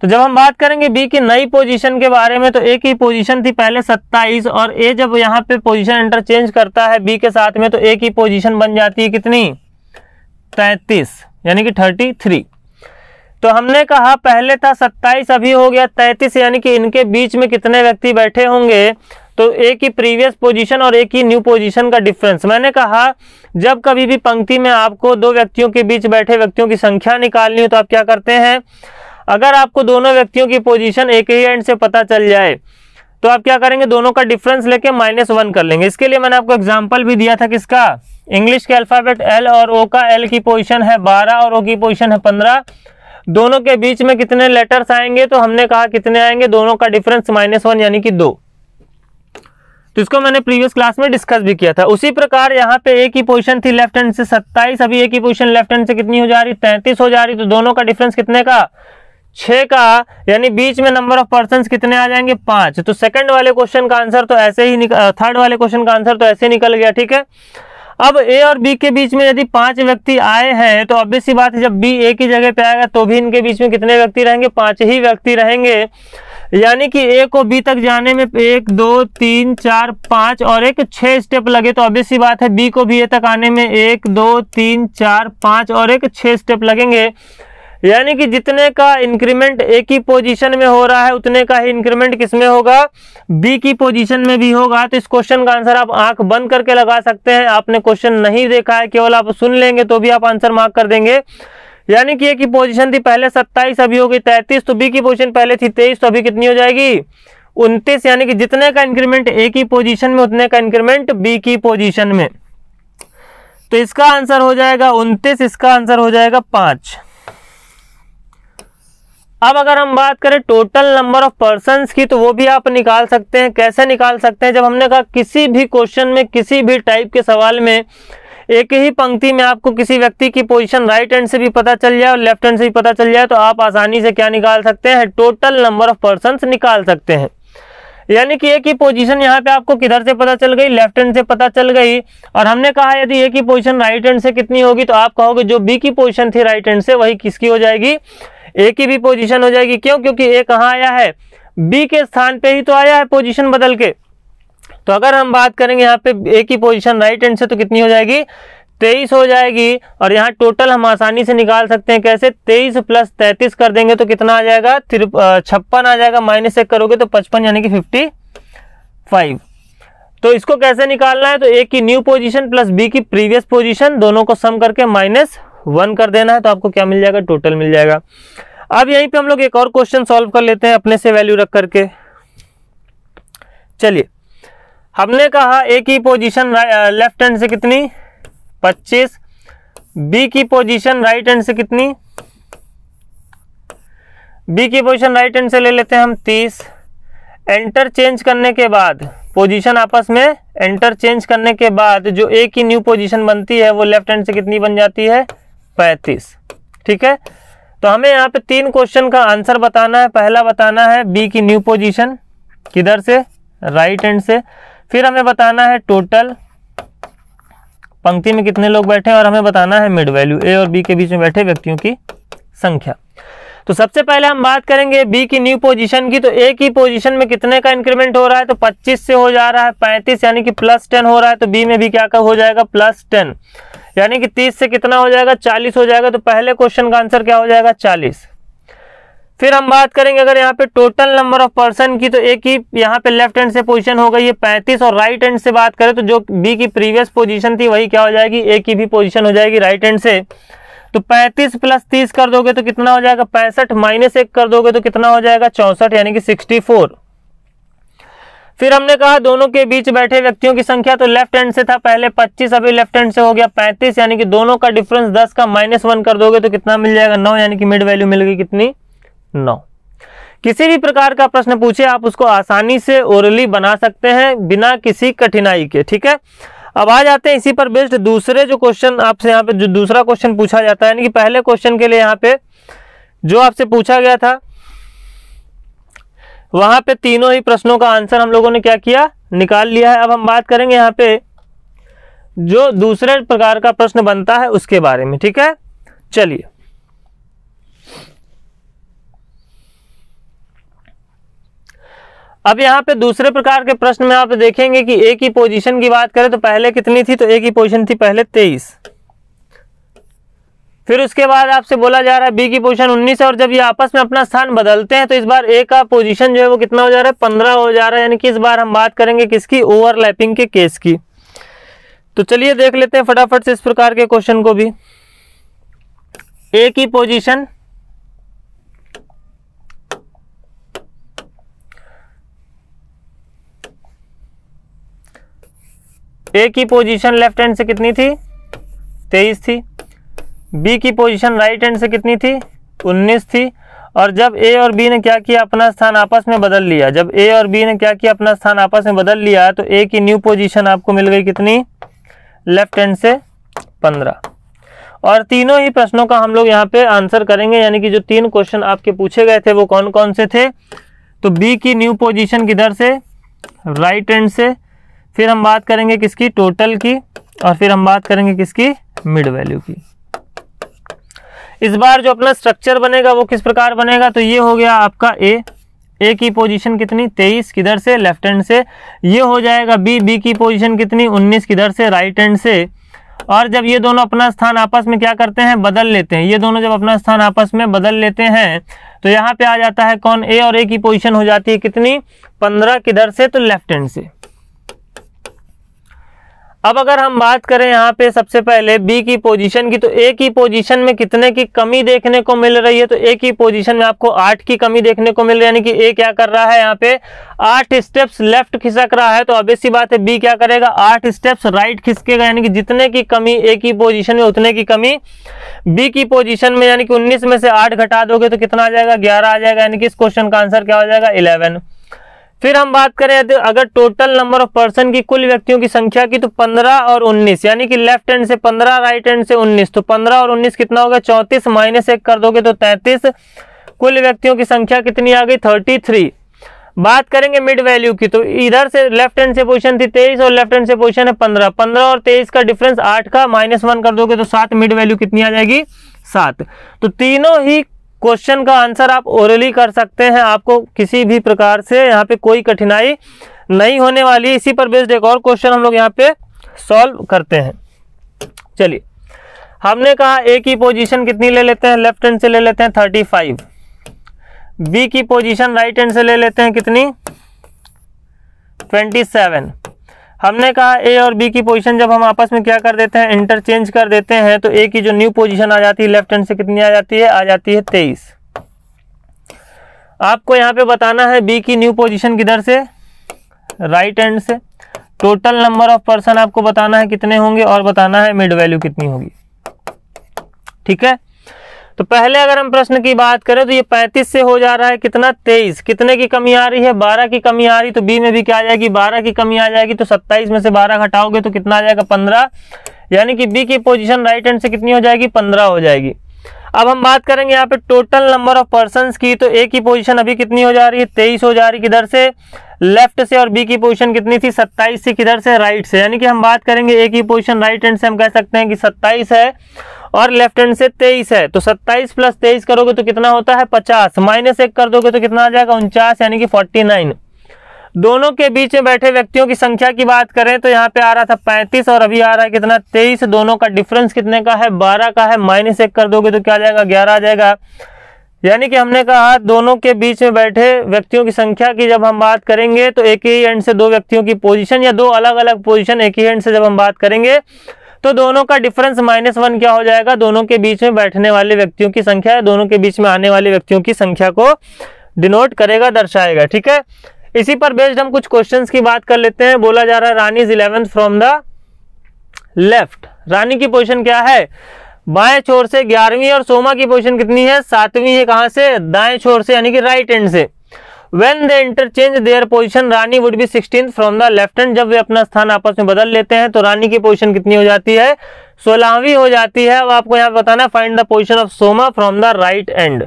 तो जब हम बात करेंगे बी की नई पोजीशन के बारे में तो ए की पोजीशन थी पहले 27 और ए जब यहाँ पे पोजीशन इंटरचेंज करता है बी के साथ में तो ए की पोजीशन बन जाती है कितनी 33 यानी कि 33 तो हमने कहा पहले था 27 अभी हो गया 33 यानी कि इनके बीच में कितने व्यक्ति बैठे होंगे तो ए की प्रीवियस पोजीशन और ए की न्यू पोजीशन का डिफरेंस मैंने कहा जब कभी भी पंक्ति में आपको दो व्यक्तियों के बीच बैठे व्यक्तियों की संख्या निकालनी हो तो आप क्या करते हैं अगर आपको दोनों व्यक्तियों की पोजीशन एक ही एंड से पता चल जाए तो आप क्या करेंगे दोनों का डिफरेंस लेके माइनस वन कर लेंगे इसके लिए मैंने आपको एग्जाम्पल भी दिया था किसका इंग्लिश के अल्फ़ाबेट एल और ओ का एल की पोजीशन है बारह और ओ की पोजीशन है पंद्रह दोनों के बीच में कितने लेटर्स आएंगे तो हमने कहा कितने आएंगे दोनों का डिफरेंस माइनस वन यानी कि दो तो इसको मैंने प्रीवियस क्लास में डिस्कस भी किया था उसी प्रकार यहाँ पे एक ही पोजीशन थी लेफ्ट हैंड से 27 अभी एक ही पोजीशन लेफ्ट हैंड से कितनी हो जा रही तैंतीस हो जा रही तो दोनों का डिफरेंस कितने का छह का यानी बीच में नंबर ऑफ पर्सन कितने आ जाएंगे पांच तो सेकंड वाले क्वेश्चन का आंसर तो ऐसे ही थर्ड वाले क्वेश्चन का आंसर तो ऐसे निकल गया ठीक है अब ए और बी के बीच में यदि पांच व्यक्ति आए हैं तो अब सी बात है जब बी ए की जगह पे आएगा तो भी इनके बीच में कितने व्यक्ति रहेंगे पांच ही व्यक्ति रहेंगे यानी कि ए को बी तक जाने में एक दो तीन चार पाँच और एक छः स्टेप लगे तो अभी सी बात है बी को भी ए तक आने में एक दो तीन चार पाँच और एक छः स्टेप लगेंगे यानी कि जितने का इंक्रीमेंट ए की पोजीशन में हो रहा है उतने का ही इंक्रीमेंट किस में होगा बी की पोजीशन में भी होगा तो इस क्वेश्चन का आंसर आप आंख बंद करके लगा सकते हैं आपने क्वेश्चन नहीं देखा है केवल आप सुन लेंगे तो भी आप आंसर मार्क कर देंगे यानी कि ए की पोजीशन थी पहले सत्ताईस अभी हो गई तैतीस तो बी की पोजीशन पहले थी तेईस तो अभी कितनी हो जाएगी उनतीस यानी कि जितने का इंक्रीमेंट ए की पोजीशन में उतने का इंक्रीमेंट बी की पोजीशन में तो इसका आंसर हो जाएगा उनतीस इसका आंसर हो जाएगा पांच अब अगर हम बात करें टोटल नंबर ऑफ पर्सन की तो वो भी आप निकाल सकते हैं कैसे निकाल सकते हैं जब हमने कहा किसी भी क्वेश्चन में किसी भी टाइप के सवाल में एक ही पंक्ति में आपको किसी व्यक्ति की पोजीशन राइट हैंड से भी पता चल जाए और लेफ्ट हैंड से भी पता चल जाए तो आप आसानी से क्या निकाल सकते हैं टोटल नंबर ऑफ पर्सन निकाल सकते हैं यानी कि एक ही पोजीशन यहाँ पे आपको किधर से पता चल गई लेफ्ट हैंड से पता चल गई और हमने कहा यदि एक ही पोजीशन राइट हैंड से कितनी होगी तो आप कहोगे जो बी की पोजीशन थी राइट हैंड से वही किसकी हो जाएगी ए की भी पोजीशन हो जाएगी क्यों क्योंकि ए कहाँ आया है बी के स्थान पे ही तो आया है पोजीशन बदल के तो अगर हम बात करेंगे यहाँ पे एक ही पोजिशन राइट एंड से तो कितनी हो जाएगी तेईस हो जाएगी और यहाँ टोटल हम आसानी से निकाल सकते हैं कैसे तेईस प्लस तैतीस कर देंगे तो कितना आ जाएगा छप्पन आ जाएगा माइनस एक करोगे तो पचपन यानी कि फिफ्टी फाइव तो इसको कैसे निकालना है तो ए की न्यू पोजीशन प्लस बी की प्रीवियस पोजीशन दोनों को सम करके माइनस वन कर देना है तो आपको क्या मिल जाएगा टोटल मिल जाएगा अब यहीं पे हम लोग एक और क्वेश्चन सॉल्व कर लेते हैं अपने से वैल्यू रख करके चलिए हमने कहा ए की पोजीशन लेफ्ट हैंड से कितनी 25 बी की पोजीशन राइट हैंड से कितनी बी की पोजीशन राइट हैंड से ले लेते हैं हम 30 एंटर चेंज करने के बाद पोजीशन आपस में एंटर चेंज करने के बाद जो ए की न्यू पोजीशन बनती है वो लेफ्ट हैंड से कितनी बन जाती है 35 ठीक है तो हमें यहाँ पे तीन क्वेश्चन का आंसर बताना है पहला बताना है बी की न्यू पोजीशन किधर से राइट हैंड से फिर हमें बताना है टोटल पंक्ति में कितने लोग बैठे हैं और हमें बताना है मिड वैल्यू ए और बी के बीच में बैठे व्यक्तियों की संख्या तो सबसे पहले हम बात करेंगे बी की न्यू पोजीशन की तो ए की पोजीशन में कितने का इंक्रीमेंट हो रहा है तो 25 से हो जा रहा है 35 यानी कि प्लस 10 हो रहा है तो बी में भी क्या का हो जाएगा प्लस 10 यानी कि 30 से कितना हो जाएगा 40 हो जाएगा तो पहले क्वेश्चन का आंसर क्या हो जाएगा फिर हम बात करेंगे अगर यहाँ पे टोटल नंबर ऑफ पर्सन की तो एक ही यहाँ पे लेफ्ट हैंड से पोजीशन हो गई है पैंतीस और राइट हैंड से बात करें तो जो बी की प्रीवियस पोजीशन थी वही क्या हो जाएगी ए की भी पोजीशन हो जाएगी राइट हैंड से तो पैंतीस प्लस तीस कर दोगे तो कितना हो जाएगा पैंसठ माइनस एक कर दोगे तो कितना हो जाएगा चौंसठ यानी कि सिक्सटी फोर फिर हमने कहा दोनों के बीच बैठे व्यक्तियों की संख्या तो लेफ्ट हैंड से था पहले पच्चीस अभी लेफ्ट हैंड से हो गया पैंतीस यानी कि दोनों का डिफरेंस दस का माइनस वन कर दोगे तो कितना मिल जाएगा नौ यानी कि मिड वैल्यू मिल गई कितनी नौ किसी भी प्रकार का प्रश्न पूछे आप उसको आसानी से ओरली बना सकते हैं बिना किसी कठिनाई के ठीक है अब आ जाते हैं इसी पर बेस्ड दूसरे जो क्वेश्चन आपसे यहाँ पे जो दूसरा क्वेश्चन पूछा जाता है यानी कि पहले क्वेश्चन के लिए यहाँ पे जो आपसे पूछा गया था वहां पे तीनों ही प्रश्नों का आंसर हम लोगों ने क्या किया निकाल लिया है अब हम बात करेंगे यहाँ पे जो दूसरे प्रकार का प्रश्न बनता है उसके बारे में ठीक है चलिए अब यहाँ पे दूसरे प्रकार के प्रश्न में आप देखेंगे कि ए की पोजीशन की बात करें तो पहले कितनी थी तो ए की पोजीशन थी पहले तेईस फिर उसके बाद आपसे बोला जा रहा है बी की पोजीशन उन्नीस और जब ये आपस में अपना स्थान बदलते हैं तो इस बार ए का पोजीशन जो है वो कितना हो जा रहा है पंद्रह हो जा रहा है यानी कि इस बार हम बात करेंगे किसकी ओवरलैपिंग के केस की तो चलिए देख लेते हैं फटाफट से इस प्रकार के क्वेश्चन को भी ए की पोजिशन ए की पोजीशन लेफ्ट हैंड से कितनी थी तेईस थी बी की पोजीशन राइट हैंड से कितनी थी उन्नीस थी और जब ए और बी ने क्या किया अपना स्थान आपस में बदल लिया जब ए और बी ने क्या किया अपना स्थान आपस में बदल लिया तो ए की न्यू पोजीशन आपको मिल गई कितनी लेफ्ट हैंड से पंद्रह और तीनों ही प्रश्नों का हम लोग यहाँ पे आंसर करेंगे यानी कि जो तीन क्वेश्चन आपके पूछे गए थे वो कौन कौन से थे तो बी की न्यू पोजीशन किधर से राइट हैंड से फिर हम बात करेंगे किसकी टोटल की और फिर हम बात करेंगे किसकी मिड वैल्यू की इस बार जो अपना स्ट्रक्चर बनेगा वो किस प्रकार बनेगा तो ये हो गया आपका ए ए की पोजीशन कितनी तेईस किधर से लेफ्ट हैंड से ये हो जाएगा बी बी की पोजीशन कितनी उन्नीस किधर से राइट हैंड से और जब ये दोनों अपना स्थान आपस में क्या करते हैं बदल लेते हैं ये दोनों जब अपना स्थान आपस में बदल लेते हैं तो यहाँ पे आ जाता है कौन ए और ए की पोजीशन हो जाती है कितनी पंद्रह किधर से तो लेफ्ट हैंड से अब अगर हम बात करें यहाँ पे सबसे पहले बी की पोजीशन की तो ए की पोजीशन में कितने की कमी देखने को मिल रही है तो ए की पोजीशन में आपको आठ की कमी देखने को मिल रही है यानी कि ए क्या कर रहा है यहाँ पे आठ स्टेप्स लेफ्ट खिसक रहा है तो अब ऐसी बात है बी क्या करेगा आठ स्टेप्स राइट खिसकेगा यानी कि जितने की कमी ए की पोजिशन में उतने की कमी बी की पोजिशन में यानी कि उन्नीस में से आठ घटा दोगे तो कितना आ जाएगा ग्यारह आ जाएगा यानी कि इस क्वेश्चन का आंसर क्या हो जाएगा इलेवन फिर हम बात करें तो अगर टोटल नंबर ऑफ पर्सन की कुल व्यक्तियों की संख्या की तो 15 और 19 यानी कि लेफ्ट हैंड से 15 राइट हैंड से 19 तो 15 और 19 कितना होगा 34 माइनस एक कर दोगे तो 33 कुल व्यक्तियों की संख्या कितनी आ गई 33 बात करेंगे मिड वैल्यू की तो इधर से लेफ्ट हैंड से पोजिशन थी तेईस और लेफ्ट हैंड से पोजिशन है पंद्रह पंद्रह और तेईस का डिफरेंस आठ का माइनस वन कर दोगे तो सात मिड वैल्यू कितनी आ जाएगी सात तो तीनों ही क्वेश्चन का आंसर आप ओरली कर सकते हैं आपको किसी भी प्रकार से यहाँ पे कोई कठिनाई नहीं होने वाली है इसी पर बेस्ड एक और क्वेश्चन हम लोग यहाँ पे सॉल्व करते हैं चलिए हमने कहा ए की पोजीशन कितनी ले लेते हैं लेफ्ट हैंड से ले लेते हैं थर्टी फाइव बी की पोजीशन राइट हैंड से ले लेते हैं कितनी ट्वेंटी सेवन हमने कहा ए और बी की पोजीशन जब हम आपस में क्या कर देते हैं इंटरचेंज कर देते हैं तो ए की जो न्यू पोजीशन आ जाती है लेफ्ट हैंड से कितनी आ जाती है आ जाती है तेईस आपको यहाँ पे बताना है बी की न्यू पोजीशन किधर से राइट हैंड से टोटल नंबर ऑफ पर्सन आपको बताना है कितने होंगे और बताना है मिड वैल्यू कितनी होगी ठीक है तो पहले अगर हम प्रश्न की बात करें तो ये पैंतीस से हो जा रहा है कितना तेईस कितने की कमी आ रही है बारह की कमी आ रही तो बी में भी क्या आ जाएगी बारह की कमी आ जाएगी तो सत्ताईस में से बारह घटाओगे तो कितना आ जाएगा पंद्रह यानी कि बी की पोजीशन राइट हैंड से कितनी हो जाएगी पंद्रह हो जाएगी अब हम बात करेंगे यहाँ पे टोटल नंबर ऑफ पर्सन की तो ए की पोजिशन अभी कितनी हो जा रही है तेईस हो जा रही किधर से लेफ्ट से और बी की पोजीशन कितनी थी 27 थी किधर से राइट से यानी कि हम बात करेंगे ए की पोजीशन राइट हैंड से हम कह सकते हैं कि 27 है और लेफ्ट हैंड से 23 है तो 27 प्लस 23 करोगे तो कितना होता है 50 माइनस एक कर दोगे तो कितना आ जाएगा उनचास यानी कि 49 दोनों के बीच में बैठे व्यक्तियों की संख्या की बात करें तो यहाँ पे आ रहा था पैंतीस और अभी आ रहा है कितना तेईस दोनों का डिफरेंस कितने का है बारह का है माइनस एक कर दोगे तो क्या आ जाएगा ग्यारह आ जाएगा यानी कि हमने कहा दोनों के बीच में बैठे व्यक्तियों की संख्या की जब हम बात करेंगे तो एक ही एंड से दो व्यक्तियों की पोजीशन या दो अलग अलग पोजीशन एक ही एंड से जब हम बात करेंगे तो दोनों का डिफरेंस माइनस वन क्या हो जाएगा दोनों के बीच में बैठने वाले व्यक्तियों की संख्या दोनों के बीच में आने वाले व्यक्तियों की संख्या को डिनोट करेगा दर्शाएगा ठीक है इसी पर बेस्ड हम कुछ क्वेश्चन की बात कर लेते हैं बोला जा रहा है Rani is eleventh from the left Rani की पोजिशन क्या है बाएं छोर से ग्यारहवीं और सोमा की पोजीशन कितनी है सातवीं है कहां से दाएं छोर से यानी कि राइट एंड से when they interchange their position Rani would be sixteen from the left end जब वे अपना स्थान आपस में बदल लेते हैं तो रानी की पोजिशन कितनी हो जाती है सोलहवीं हो जाती है अब आपको यहां बताना find the position of Soma from the right end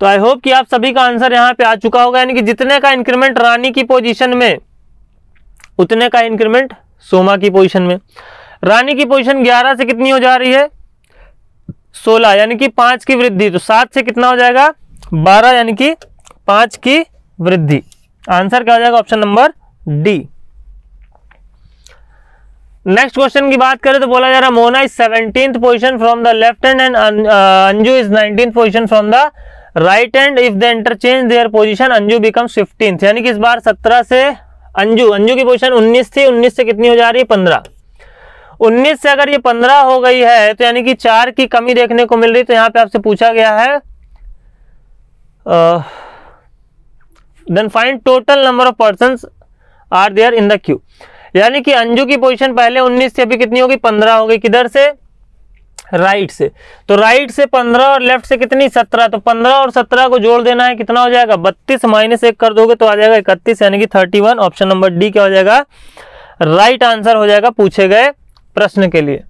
तो आई होप कि आप सभी का आंसर यहां पे आ चुका होगा यानी कि जितने का इंक्रीमेंट रानी की पोजिशन में उतने का इंक्रीमेंट सोमा की पोजिशन में रानी की पोजीशन ग्यारह से कितनी हो जा रही है सोलह यानी कि पांच की वृद्धि तो सात से कितना हो जाएगा बारह यानी कि पांच की वृद्धि आंसर क्या हो जाएगा option number D next question की बात करें तो बोला जा रहा Mona is seventeen position from the left end and um, Anju is nineteen position from the right end if the interchange their position Anju become fifteen यानी कि इस बार सत्रह से अंजू अंजू की पोजिशन उन्नीस थी उन्नीस से कितनी हो जा रही है पंद्रह 19 से अगर ये 15 हो गई है तो यानी कि चार की कमी देखने को मिल रही तो यहाँ पे आपसे पूछा गया है then find total number of person are there in the queue यानी कि अंजू की पोजीशन पहले 19 से अभी कितनी होगी 15 हो गई किधर से राइट से तो राइट से 15 और लेफ्ट से कितनी 17 तो 15 और 17 को जोड़ देना है कितना हो जाएगा 32 माइनस एक कर दोगे तो आ जाएगा 31 यानी कि 31 ऑप्शन नंबर डी क्या हो जाएगा राइट right आंसर हो जाएगा पूछे गए प्रश्न के लिए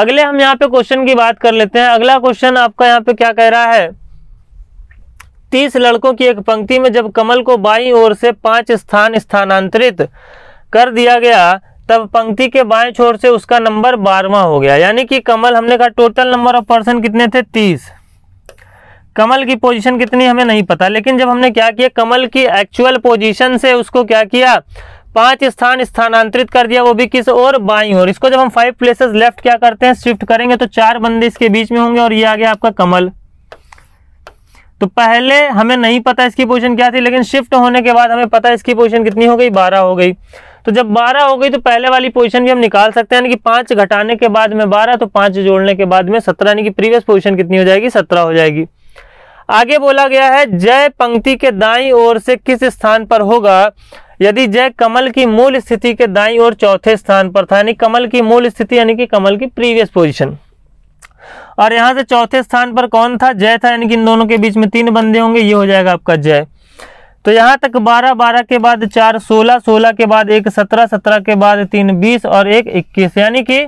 अगले हम यहाँ पे क्वेश्चन की बात कर लेते हैं अगला क्वेश्चन आपका यहाँ पे क्या कह रहा है तीस लड़कों की एक पंक्ति में जब कमल को बाई ओर से पांच स्थान स्थानांतरित कर दिया गया तब पंक्ति के बाएं छोर से उसका नंबर बारवा हो गया यानी कि कमल हमने कहा टोटल नंबर ऑफ पर्सन कितने थे तीस कमल की पोजीशन कितनी हमें नहीं पता लेकिन जब हमने क्या किया कमल की एक्चुअल पोजीशन से उसको क्या किया पांच स्थान स्थानांतरित कर दिया वो भी किस और बाई और इसको जब हम फाइव प्लेसेस लेफ्ट क्या करते हैं शिफ्ट करेंगे तो चार बंदे इसके बीच में होंगे और ये आ गया आपका कमल तो पहले हमें नहीं पता इसकी पोजीशन क्या थी लेकिन शिफ्ट होने के बाद हमें पता इसकी पोजीशन कितनी हो गई बारह हो गई तो जब बारह हो गई तो पहले वाली पोजीशन भी हम निकाल सकते हैं यानी कि पांच घटाने के बाद में बारह तो पांच जोड़ने के बाद में सत्रह यानी कि प्रीवियस पोजीशन कितनी हो जाएगी सत्रह हो जाएगी आगे बोला गया है जय पंक्ति के दाई ओर से किस स्थान पर होगा यदि जय कमल की मूल स्थिति के दाई और चौथे स्थान पर था यानी कमल की मूल स्थिति यानी कि कमल की प्रीवियस पोजिशन और यहां से चौथे स्थान पर कौन था जय था यानी कि इन दोनों के बीच में तीन बंदे होंगे ये हो जाएगा आपका जय तो यहाँ तक बारह बारह के बाद चार सोलह सोलह के बाद एक सत्रह सत्रह के बाद तीन बीस और एक इक्कीस यानी कि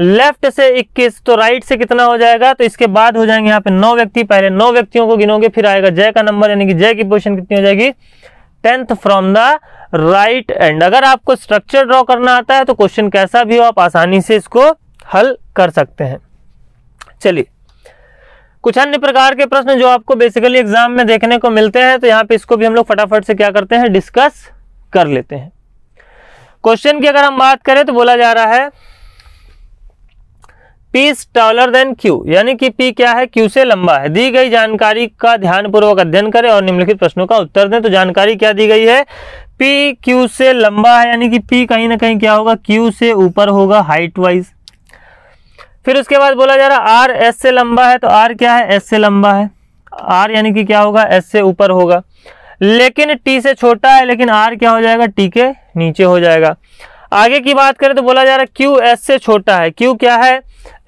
लेफ्ट से इक्कीस तो राइट से कितना हो जाएगा तो इसके बाद हो जाएंगे यहाँ पे नौ व्यक्ति पहले नौ व्यक्तियों को गिनोगे फिर आएगा जय का नंबर यानी कि जय की पोजिशन कितनी हो जाएगी tenth from the right end अगर आपको स्ट्रक्चर ड्रॉ करना आता है तो क्वेश्चन कैसा भी हो आप आसानी से इसको हल कर सकते हैं चलिए कुछ अन्य प्रकार के प्रश्न जो आपको बेसिकली एग्जाम में देखने को मिलते हैं तो यहाँ पे इसको भी हम लोग फटाफट से क्या करते हैं डिस्कस कर लेते हैं क्वेश्चन की अगर हम बात करें तो बोला जा रहा है P is taller than Q यानी कि पी क्या है क्यू से लंबा है दी गई जानकारी का ध्यानपूर्वक अध्ययन करें और निम्नलिखित प्रश्नों का उत्तर दें तो जानकारी क्या दी गई है पी क्यू से लंबा है यानी कि पी कहीं ना कहीं क्या होगा क्यू से ऊपर होगा हाइट वाइज फिर उसके बाद बोला जा रहा आर एस से लंबा है तो आर क्या है एस से लंबा है आर यानी कि क्या होगा एस से ऊपर होगा लेकिन टी से छोटा है लेकिन आर क्या हो जाएगा टी के नीचे हो जाएगा आगे की बात करें तो बोला जा रहा है क्यू एस से छोटा है क्यू क्या है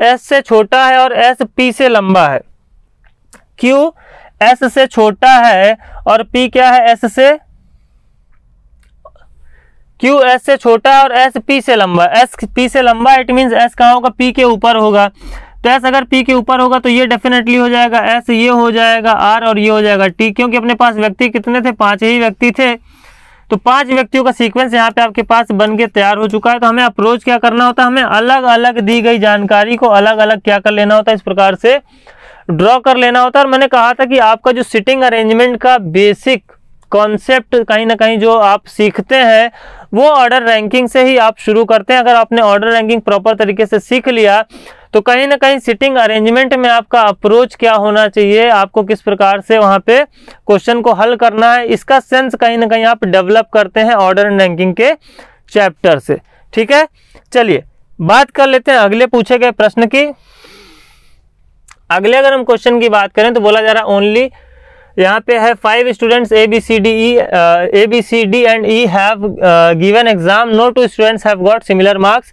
एस से छोटा है और एस पी से लंबा है क्यू एस से छोटा है और पी क्या है एस से क्यू एस से छोटा है और एस पी से लंबा एस पी से लंबा इट मीन्स एस कहा होगा पी के ऊपर होगा तो एस अगर पी के ऊपर होगा तो ये डेफिनेटली हो जाएगा एस ये हो जाएगा आर और ये हो जाएगा टी क्योंकि अपने पास व्यक्ति कितने थे पांच ही व्यक्ति थे तो पांच व्यक्तियों का सीक्वेंस यहाँ पे आपके पास बन के तैयार हो चुका है तो हमें अप्रोच क्या करना होता है हमें अलग अलग दी गई जानकारी को अलग अलग क्या कर लेना होता है इस प्रकार से ड्रॉ कर लेना होता है और मैंने कहा था कि आपका जो सिटिंग अरेंजमेंट का बेसिक कॉन्सेप्ट कहीं ना कहीं जो आप सीखते हैं वो ऑर्डर रैंकिंग से ही आप शुरू करते हैं अगर आपने ऑर्डर रैंकिंग प्रॉपर तरीके से सीख लिया तो कहीं ना कहीं सिटिंग अरेंजमेंट में आपका अप्रोच क्या होना चाहिए आपको किस प्रकार से वहां पे क्वेश्चन को हल करना है इसका सेंस कहीं ना कहीं आप डेवलप करते हैं ऑर्डर एंड रैंकिंग के चैप्टर से ठीक है चलिए बात कर लेते हैं अगले पूछे गए प्रश्न की अगले अगर हम क्वेश्चन की बात करें तो बोला जा रहा है ओनली यहाँ पे है five students A B C D E A B C D and E have given exam no two students have got similar marks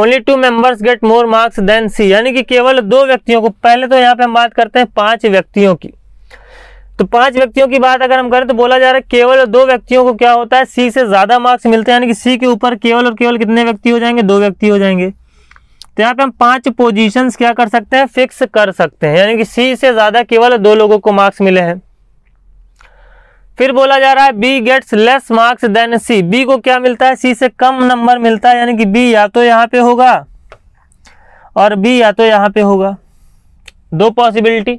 only two members get more marks than C यानी कि केवल दो व्यक्तियों को पहले तो यहाँ पे हम बात करते हैं पांच व्यक्तियों की तो पांच व्यक्तियों की बात अगर हम करें तो बोला जा रहा है केवल दो व्यक्तियों को क्या होता है सी से ज़्यादा मार्क्स मिलते हैं यानी कि सी के ऊपर केवल और केवल कितने व्यक्ति हो जाएंगे दो व्यक्ति हो जाएंगे तो यहाँ पे हम पांच पोजीशंस क्या कर सकते हैं फिक्स कर सकते हैं यानी कि सी से ज़्यादा केवल दो लोगों को मार्क्स मिले हैं फिर बोला जा रहा है B gets less marks than C B को क्या मिलता है सी से कम नंबर मिलता है यानी कि बी या तो यहाँ पे होगा और बी या तो यहाँ पे होगा दो पॉसिबिलिटी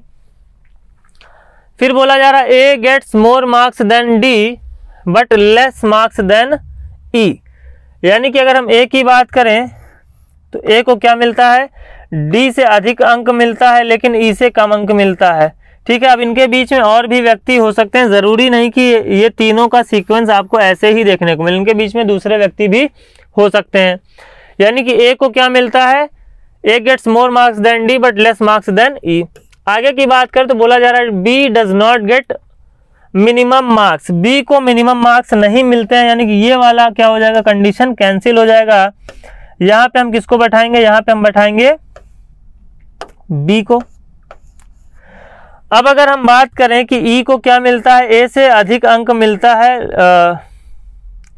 फिर बोला जा रहा है A gets more marks than D but less marks than E यानी कि अगर हम ए की बात करें तो ए को क्या मिलता है डी से अधिक अंक मिलता है लेकिन ई e से कम अंक मिलता है ठीक है अब इनके बीच में और भी व्यक्ति हो सकते हैं ज़रूरी नहीं कि ये तीनों का सीक्वेंस आपको ऐसे ही देखने को मिले इनके बीच में दूसरे व्यक्ति भी हो सकते हैं यानी कि ए को क्या मिलता है A gets more marks than D but less marks than E आगे की बात करें तो बोला जा रहा है B does not get minimum marks B को मिनिमम मार्क्स नहीं मिलते हैं यानी कि ये वाला क्या हो जाएगा कंडीशन कैंसिल हो जाएगा यहाँ पे हम किसको बैठाएंगे यहाँ पे हम बैठाएंगे बी को अब अगर हम बात करें कि ई e को क्या मिलता है ए से अधिक अंक मिलता है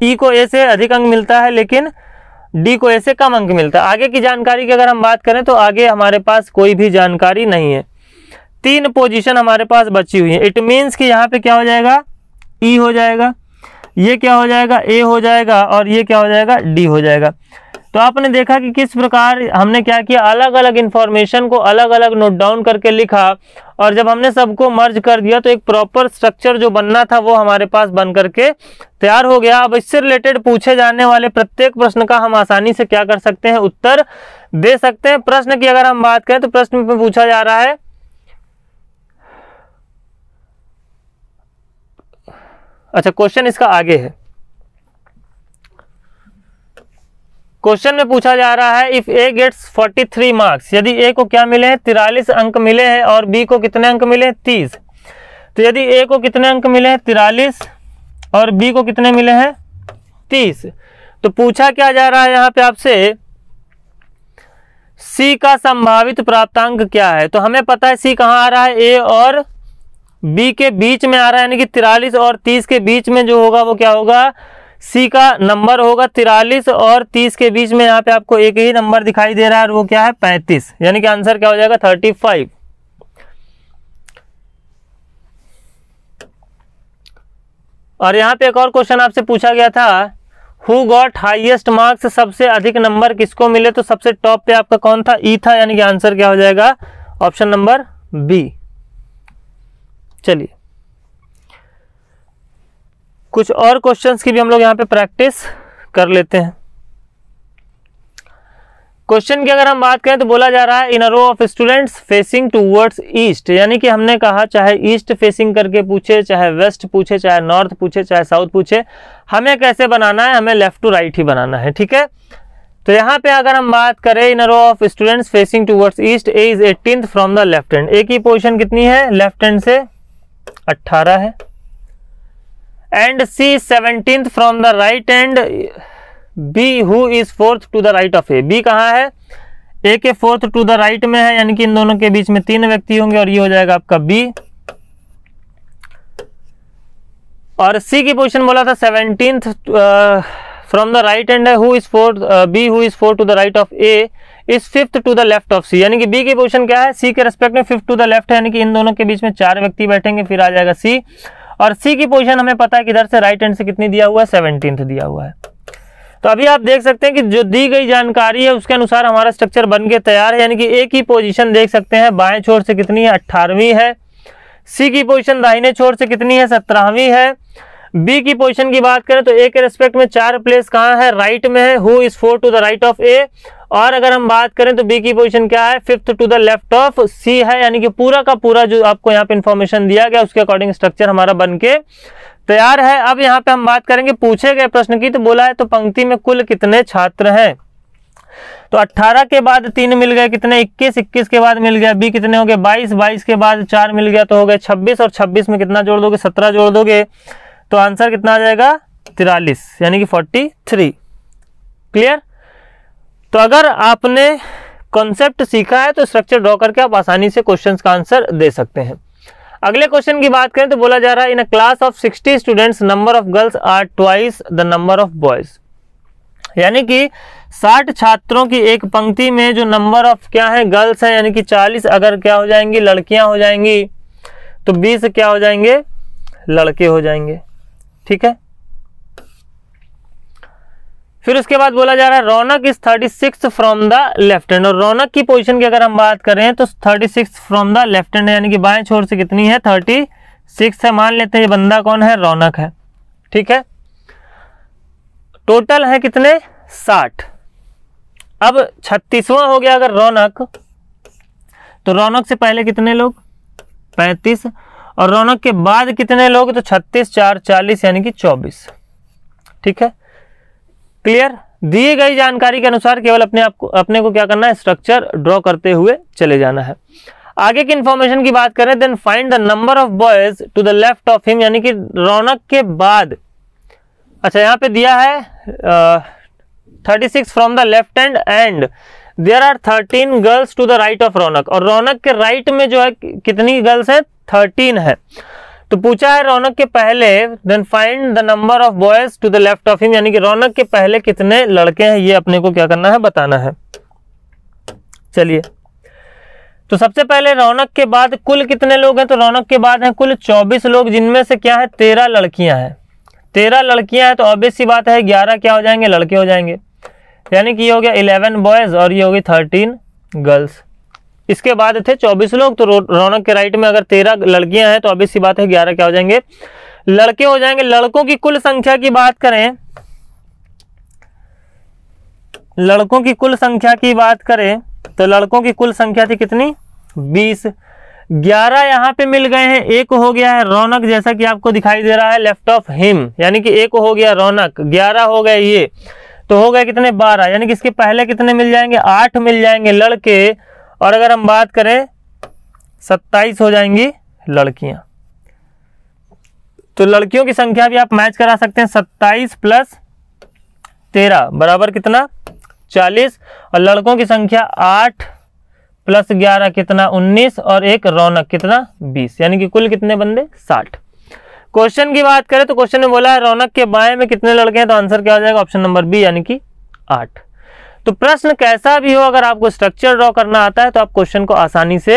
ई e को ए से अधिक अंक मिलता है लेकिन डी को ए से कम अंक मिलता है आगे की जानकारी की अगर हम बात करें तो आगे हमारे पास कोई भी जानकारी नहीं है तीन पोजीशन हमारे पास बची हुई है इट मीन्स कि यहाँ पे क्या हो जाएगा ई e हो जाएगा ये क्या हो जाएगा ए हो जाएगा और ये क्या हो जाएगा डी हो जाएगा तो आपने देखा कि किस प्रकार हमने क्या किया अलग अलग इन्फॉर्मेशन को अलग अलग नोट डाउन करके लिखा और जब हमने सबको मर्ज कर दिया तो एक प्रॉपर स्ट्रक्चर जो बनना था वो हमारे पास बन करके तैयार हो गया अब इससे रिलेटेड पूछे जाने वाले प्रत्येक प्रश्न का हम आसानी से क्या कर सकते हैं उत्तर दे सकते हैं प्रश्न की अगर हम बात करें तो प्रश्न में पूछा जा रहा है अच्छा क्वेश्चन इसका आगे है क्वेश्चन में पूछा जा रहा है इफ ए गेट्स 43 मार्क्स यदि ए को क्या मिले हैं तिरालीस अंक मिले हैं और बी को कितने अंक मिले हैं तीस तो यदि ए को कितने अंक मिले हैं तिरालीस और बी को कितने मिले हैं तीस तो पूछा क्या जा रहा है यहाँ पे आपसे सी का संभावित प्राप्तांक क्या है तो हमें पता है सी कहाँ आ रहा है ए और बी के बीच में आ रहा है यानी कि तिरालीस और तीस के बीच में जो होगा वो क्या होगा सी का नंबर होगा तिरालीस और तीस के बीच में यहाँ पे आपको एक ही नंबर दिखाई दे रहा है और वो क्या है पैंतीस यानी कि आंसर क्या हो जाएगा थर्टी फाइव और यहाँ पे एक और क्वेश्चन आपसे पूछा गया था हु गॉट हाइएस्ट मार्क्स सबसे अधिक नंबर किसको मिले तो सबसे टॉप पे आपका कौन था ई e था यानी कि आंसर क्या हो जाएगा ऑप्शन नंबर बी चलिए कुछ और क्वेश्चंस की भी हम लोग यहाँ पे प्रैक्टिस कर लेते हैं क्वेश्चन की अगर हम बात करें तो बोला जा रहा है in a row of students facing towards east यानी कि हमने कहा चाहे ईस्ट फेसिंग करके पूछे चाहे वेस्ट पूछे चाहे नॉर्थ पूछे चाहे साउथ पूछे हमें कैसे बनाना है हमें लेफ्ट टू राइट ही बनाना है ठीक है तो यहाँ पे अगर हम बात करें in row of students facing towards east A is eighteen from the left hand A की पोजिशन कितनी है लेफ्ट हैंड से अट्ठारह है and C seventeen from the right end B who is fourth to the right of A B कहाँ है ए के फोर्थ टू द राइट में है यानी कि इन दोनों के बीच में तीन व्यक्ति होंगे और ये हो जाएगा आपका बी और सी की पोजिशन बोला था seventeen from the right end है who is fourth B who is fourth to the right of A is fifth to the left of C यानी कि बी की पोजिशन क्या है सी के रेस्पेक्ट में फिफ्थ टू द लेफ्ट है यानी कि इन दोनों के बीच में चार व्यक्ति बैठेंगे फिर आ जाएगा सी और सी की पोजिशन हमें पता है किधर से राइट हैंड से कितनी दिया हुआ है सेवनटीन दिया हुआ है तो अभी आप देख सकते हैं कि जो दी गई जानकारी है उसके अनुसार हमारा स्ट्रक्चर बन के तैयार है यानी कि ए की पोजीशन देख सकते हैं बाएं छोर से कितनी है अट्ठारहवीं है सी की पोजीशन दाहिने छोर से कितनी है सत्रहवीं है बी की पोजीशन की बात करें तो ए के रेस्पेक्ट में चार प्लेस कहाँ है राइट में है who is four to the right of A और अगर हम बात करें तो बी की पोजीशन क्या है fifth to the left of C है यानी कि पूरा का पूरा जो आपको यहाँ पे इन्फॉर्मेशन दिया गया उसके अकॉर्डिंग स्ट्रक्चर हमारा बन के तैयार है अब यहाँ पे हम बात करेंगे पूछे गए प्रश्न की तो बोला है तो पंक्ति में कुल कितने छात्र हैं तो 18 के बाद तीन मिल गए कितने 21 21 के बाद मिल गया बी कितने हो गए 22 22 के बाद चार मिल गया तो हो गए 26 और 26 में कितना जोड़ दोगे 17 जोड़ दोगे तो आंसर कितना आ जाएगा तिरालीस यानी कि फोर्टी थ्री क्लियर तो अगर आपने कॉन्सेप्ट सीखा है तो स्ट्रक्चर ड्रॉ करके आप आसानी से क्वेश्चंस का आंसर दे सकते हैं अगले क्वेश्चन की बात करें तो बोला जा रहा है in a class of sixty students number of girls are twice the number of boys यानी कि साठ छात्रों की एक पंक्ति में जो नंबर ऑफ क्या है गर्ल्स हैं यानी कि चालीस अगर क्या हो जाएंगी लड़कियां हो जाएंगी तो बीस क्या हो जाएंगे लड़के हो जाएंगे ठीक है फिर उसके बाद बोला जा रहा है Raunak is thirty six from the left hand और रौनक की पोजीशन की अगर हम बात करें तो thirty six from the left hand यानी कि बाएं छोर से कितनी है थर्टी सिक्स है मान लेते हैं ये बंदा कौन है रौनक है ठीक है टोटल है कितने साठ अब छत्तीसवां हो गया अगर रौनक तो रौनक से पहले कितने लोग पैंतीस और रौनक के बाद कितने लोग तो छत्तीस चार चालीस यानी कि चौबीस ठीक है क्लियर दिए गई जानकारी के अनुसार केवल अपने आप को अपने को क्या करना है स्ट्रक्चर ड्रॉ करते हुए चले जाना है आगे की इंफॉर्मेशन की बात करें then find the number of boys to the left of him यानी कि रौनक के बाद अच्छा यहाँ पे दिया है thirty six from the left end and there are thirteen girls to the right of Raunak और रौनक के राइट right में जो है कितनी गर्ल्स हैं थर्टीन है तो पूछा है रौनक के पहले then find the number of boys to the left of him यानी कि रौनक के पहले कितने लड़के हैं ये अपने को क्या करना है बताना है चलिए तो सबसे पहले रौनक के बाद कुल कितने लोग हैं तो रौनक के बाद हैं कुल चौबीस लोग जिनमें से क्या है तेरह लड़कियां हैं तेरह लड़कियां हैं तो ऑब्वियस सी बात है ग्यारह क्या हो जाएंगे लड़के हो जाएंगे यानी कि ये हो गया इलेवन बॉयज और ये होगी थर्टीन गर्ल्स इसके बाद थे चौबीस लोग तो रौनक के राइट में अगर तेरह लड़कियां हैं तो अभी सी बात है ग्यारह क्या हो जाएंगे लड़के हो जाएंगे लड़कों की कुल संख्या की बात करें लड़कों की कुल संख्या की बात करें तो लड़कों की कुल संख्या थी कितनी बीस ग्यारह यहां पे मिल गए हैं एक हो गया है रौनक जैसा कि आपको दिखाई दे रहा है लेफ्ट ऑफ हिम यानी कि एक हो गया रौनक ग्यारह हो गए ये तो हो गए कितने बारह यानी कि इसके पहले कितने मिल जाएंगे आठ मिल जाएंगे लड़के और अगर हम बात करें सत्ताईस हो जाएंगी लड़कियां तो लड़कियों की संख्या भी आप मैच करा सकते हैं सत्ताईस प्लस तेरह बराबर कितना चालीस और लड़कों की संख्या आठ प्लस ग्यारह कितना उन्नीस और एक रौनक कितना बीस यानी कि कुल कितने बंदे साठ क्वेश्चन की बात करें तो क्वेश्चन में बोला है रौनक के बाएं में कितने लड़के हैं तो आंसर क्या हो जाएगा ऑप्शन नंबर बी यानी कि आठ तो प्रश्न कैसा भी हो अगर आपको स्ट्रक्चर ड्रॉ करना आता है तो आप क्वेश्चन को आसानी से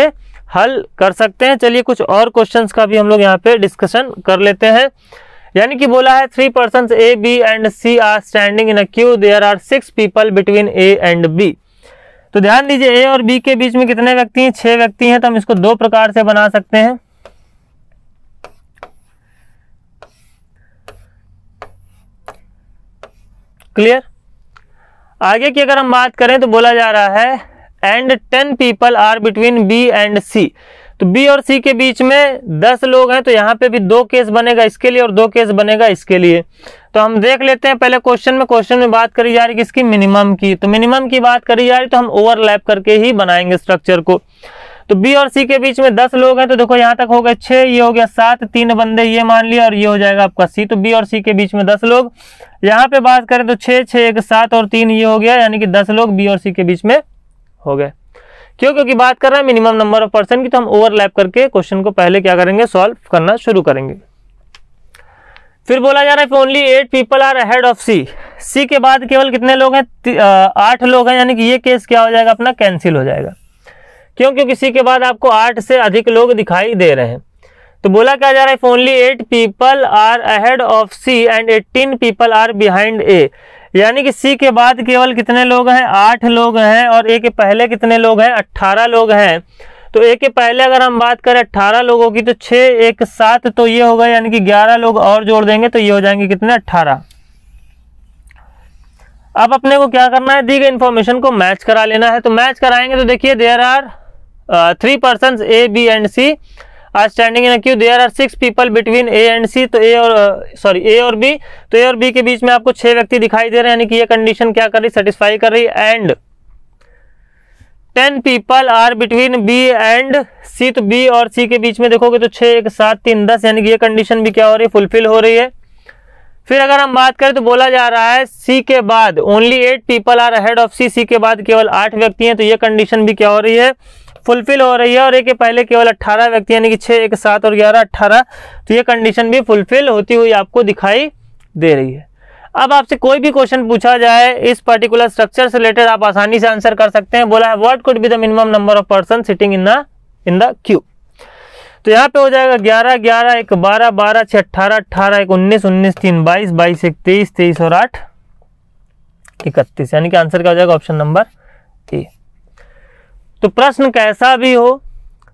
हल कर सकते हैं चलिए कुछ और क्वेश्चन का भी हम लोग यहाँ पे डिस्कशन कर लेते हैं यानी कि बोला है three person A B and C are standing in a queue there are six people between A and B तो ध्यान दीजिए ए और बी के बीच में कितने व्यक्ति हैं छह व्यक्ति हैं तो हम इसको दो प्रकार से बना सकते हैं क्लियर आगे की अगर हम बात करें तो बोला जा रहा है and ten people are between B and C तो बी और सी के बीच में दस लोग हैं तो यहाँ पे भी दो केस बनेगा इसके लिए और दो केस बनेगा इसके लिए तो हम देख लेते हैं पहले क्वेश्चन में क्वेश्चन में बात करी जा रही है किसकी मिनिमम की तो मिनिमम की बात करी जा रही तो हम ओवरलैप करके ही बनाएंगे स्ट्रक्चर को तो बी और सी के बीच में दस लोग हैं तो देखो यहाँ तक हो गए छः ये हो गया सात तीन बंदे ये मान लिया और ये हो जाएगा आपका सी तो बी और सी के बीच में दस लोग यहाँ पे बात करें तो छः छः एक सात और तीन ये हो गया यानी कि दस लोग बी और सी के बीच में हो गए क्यों क्योंकि बात कर रहा है मिनिमम नंबर ऑफ पर्सन की तो हम ओवरलैप करके क्वेश्चन को पहले क्या करेंगे सॉल्व करना शुरू करेंगे फिर बोला जा रहा है only eight people are head of C C के बाद केवल कितने लोग हैं आठ लोग हैं यानी कि ये केस क्या हो जाएगा अपना कैंसिल हो जाएगा क्यों क्योंकि सी के बाद आपको आठ से अधिक लोग दिखाई दे रहे हैं तो बोला क्या जा रहा है only eight people are ahead of C and eighteen people are behind A यानी कि सी के बाद केवल कितने लोग हैं आठ लोग हैं और ए के पहले कितने लोग हैं अट्ठारह लोग हैं तो ए के पहले अगर हम बात करें अट्ठारह लोगों की तो छः एक सात तो ये होगा यानी कि ग्यारह लोग और जोड़ देंगे तो ये हो जाएंगे कितने अट्ठारह अब अपने को क्या करना है दी गई इन्फॉर्मेशन को मैच करा लेना है तो मैच कराएंगे तो देखिए there are three person A B and C are standing in a queue there are six people between A and C तो ए और सॉरी uh, ए और बी तो ए और बी के बीच में आपको छह व्यक्ति दिखाई दे रहे हैं यानी कि ये कंडीशन क्या कर रही सेटिस्फाई कर रही and ten people are between B and C तो बी और सी के बीच में देखोगे तो छः एक सात तीन दस यानी कि ये कंडीशन भी क्या हो रही है फुलफिल हो रही है फिर अगर हम बात करें तो बोला जा रहा है सी के बाद only eight people are head of C C के बाद केवल आठ व्यक्ति हैं तो ये कंडीशन भी क्या हो रही है फुलफिल हो रही है और एक पहले केवल अट्ठारह व्यक्ति यानी कि छः एक सात और ग्यारह अट्ठारह तो ये कंडीशन भी फुलफिल होती हुई आपको दिखाई दे रही है अब आपसे कोई भी क्वेश्चन पूछा जाए इस पर्टिकुलर स्ट्रक्चर से रिलेटेड आप आसानी से आंसर कर सकते हैं बोला है what could be the minimum number of person sitting in the in the queue तो यहाँ पे हो जाएगा ग्यारह ग्यारह एक बारह बारह छः अट्ठारह अट्ठारह एक उन्नीस उन्नीस तीन बाईस बाईस एक तेईस तेईस और आठ इकतीस यानी कि आंसर क्या हो जाएगा ऑप्शन नंबर तो प्रश्न कैसा भी हो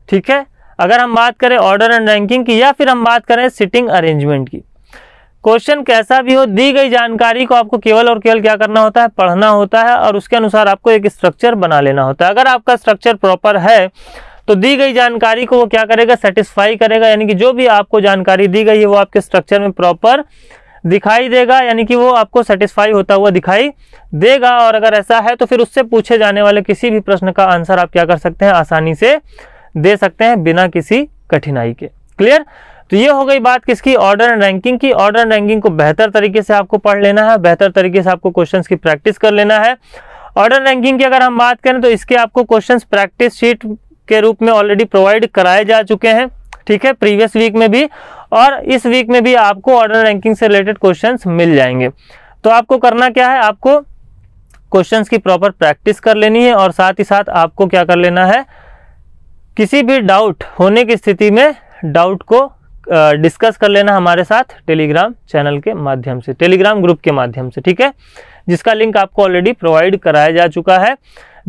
ठीक है अगर हम बात करें ऑर्डर एंड रैंकिंग की या फिर हम बात करें सिटिंग अरेंजमेंट की क्वेश्चन कैसा भी हो दी गई जानकारी को आपको केवल और केवल क्या करना होता है पढ़ना होता है और उसके अनुसार आपको एक स्ट्रक्चर बना लेना होता है अगर आपका स्ट्रक्चर प्रॉपर है तो दी गई जानकारी को वो क्या करेगा सेटिस्फाई करेगा यानी कि जो भी आपको जानकारी दी गई है वो आपके स्ट्रक्चर में प्रॉपर दिखाई देगा यानी कि वो आपको सेटिस्फाई होता हुआ दिखाई देगा और अगर ऐसा है तो फिर उससे पूछे जाने वाले किसी भी प्रश्न का आंसर आप क्या कर सकते हैं आसानी से दे सकते हैं बिना किसी कठिनाई के क्लियर तो ये हो गई बात किसकी ऑर्डर एंड रैंकिंग की ऑर्डर एंड रैंकिंग को बेहतर तरीके से आपको पढ़ लेना है बेहतर तरीके से आपको क्वेश्चंस की प्रैक्टिस कर लेना है ऑर्डर रैंकिंग की अगर हम बात करें तो इसके आपको क्वेश्चंस प्रैक्टिस शीट के रूप में ऑलरेडी प्रोवाइड कराए जा चुके हैं ठीक है प्रीवियस वीक में भी और इस वीक में भी आपको ऑर्डर रैंकिंग से रिलेटेड क्वेश्चन मिल जाएंगे तो आपको करना क्या है आपको क्वेश्चंस की प्रॉपर प्रैक्टिस कर लेनी है और साथ ही साथ आपको क्या कर लेना है किसी भी डाउट होने की स्थिति में डाउट को डिस्कस कर लेना हमारे साथ टेलीग्राम चैनल के माध्यम से टेलीग्राम ग्रुप के माध्यम से ठीक है जिसका लिंक आपको ऑलरेडी प्रोवाइड कराया जा चुका है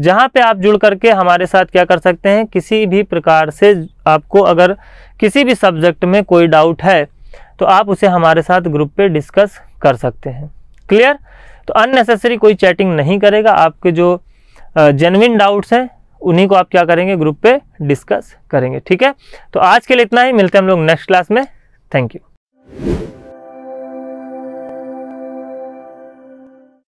जहाँ पे आप जुड़ करके हमारे साथ क्या कर सकते हैं किसी भी प्रकार से आपको अगर किसी भी सब्जेक्ट में कोई डाउट है तो आप उसे हमारे साथ ग्रुप पे डिस्कस कर सकते हैं क्लियर तो अननेसेसरी कोई चैटिंग नहीं करेगा आपके जो जेनविन डाउट्स हैं उन्हीं को आप क्या करेंगे ग्रुप पे डिस्कस करेंगे ठीक है तो आज के लिए इतना ही मिलते हैं हम लोग नेक्स्ट क्लास में थैंक यू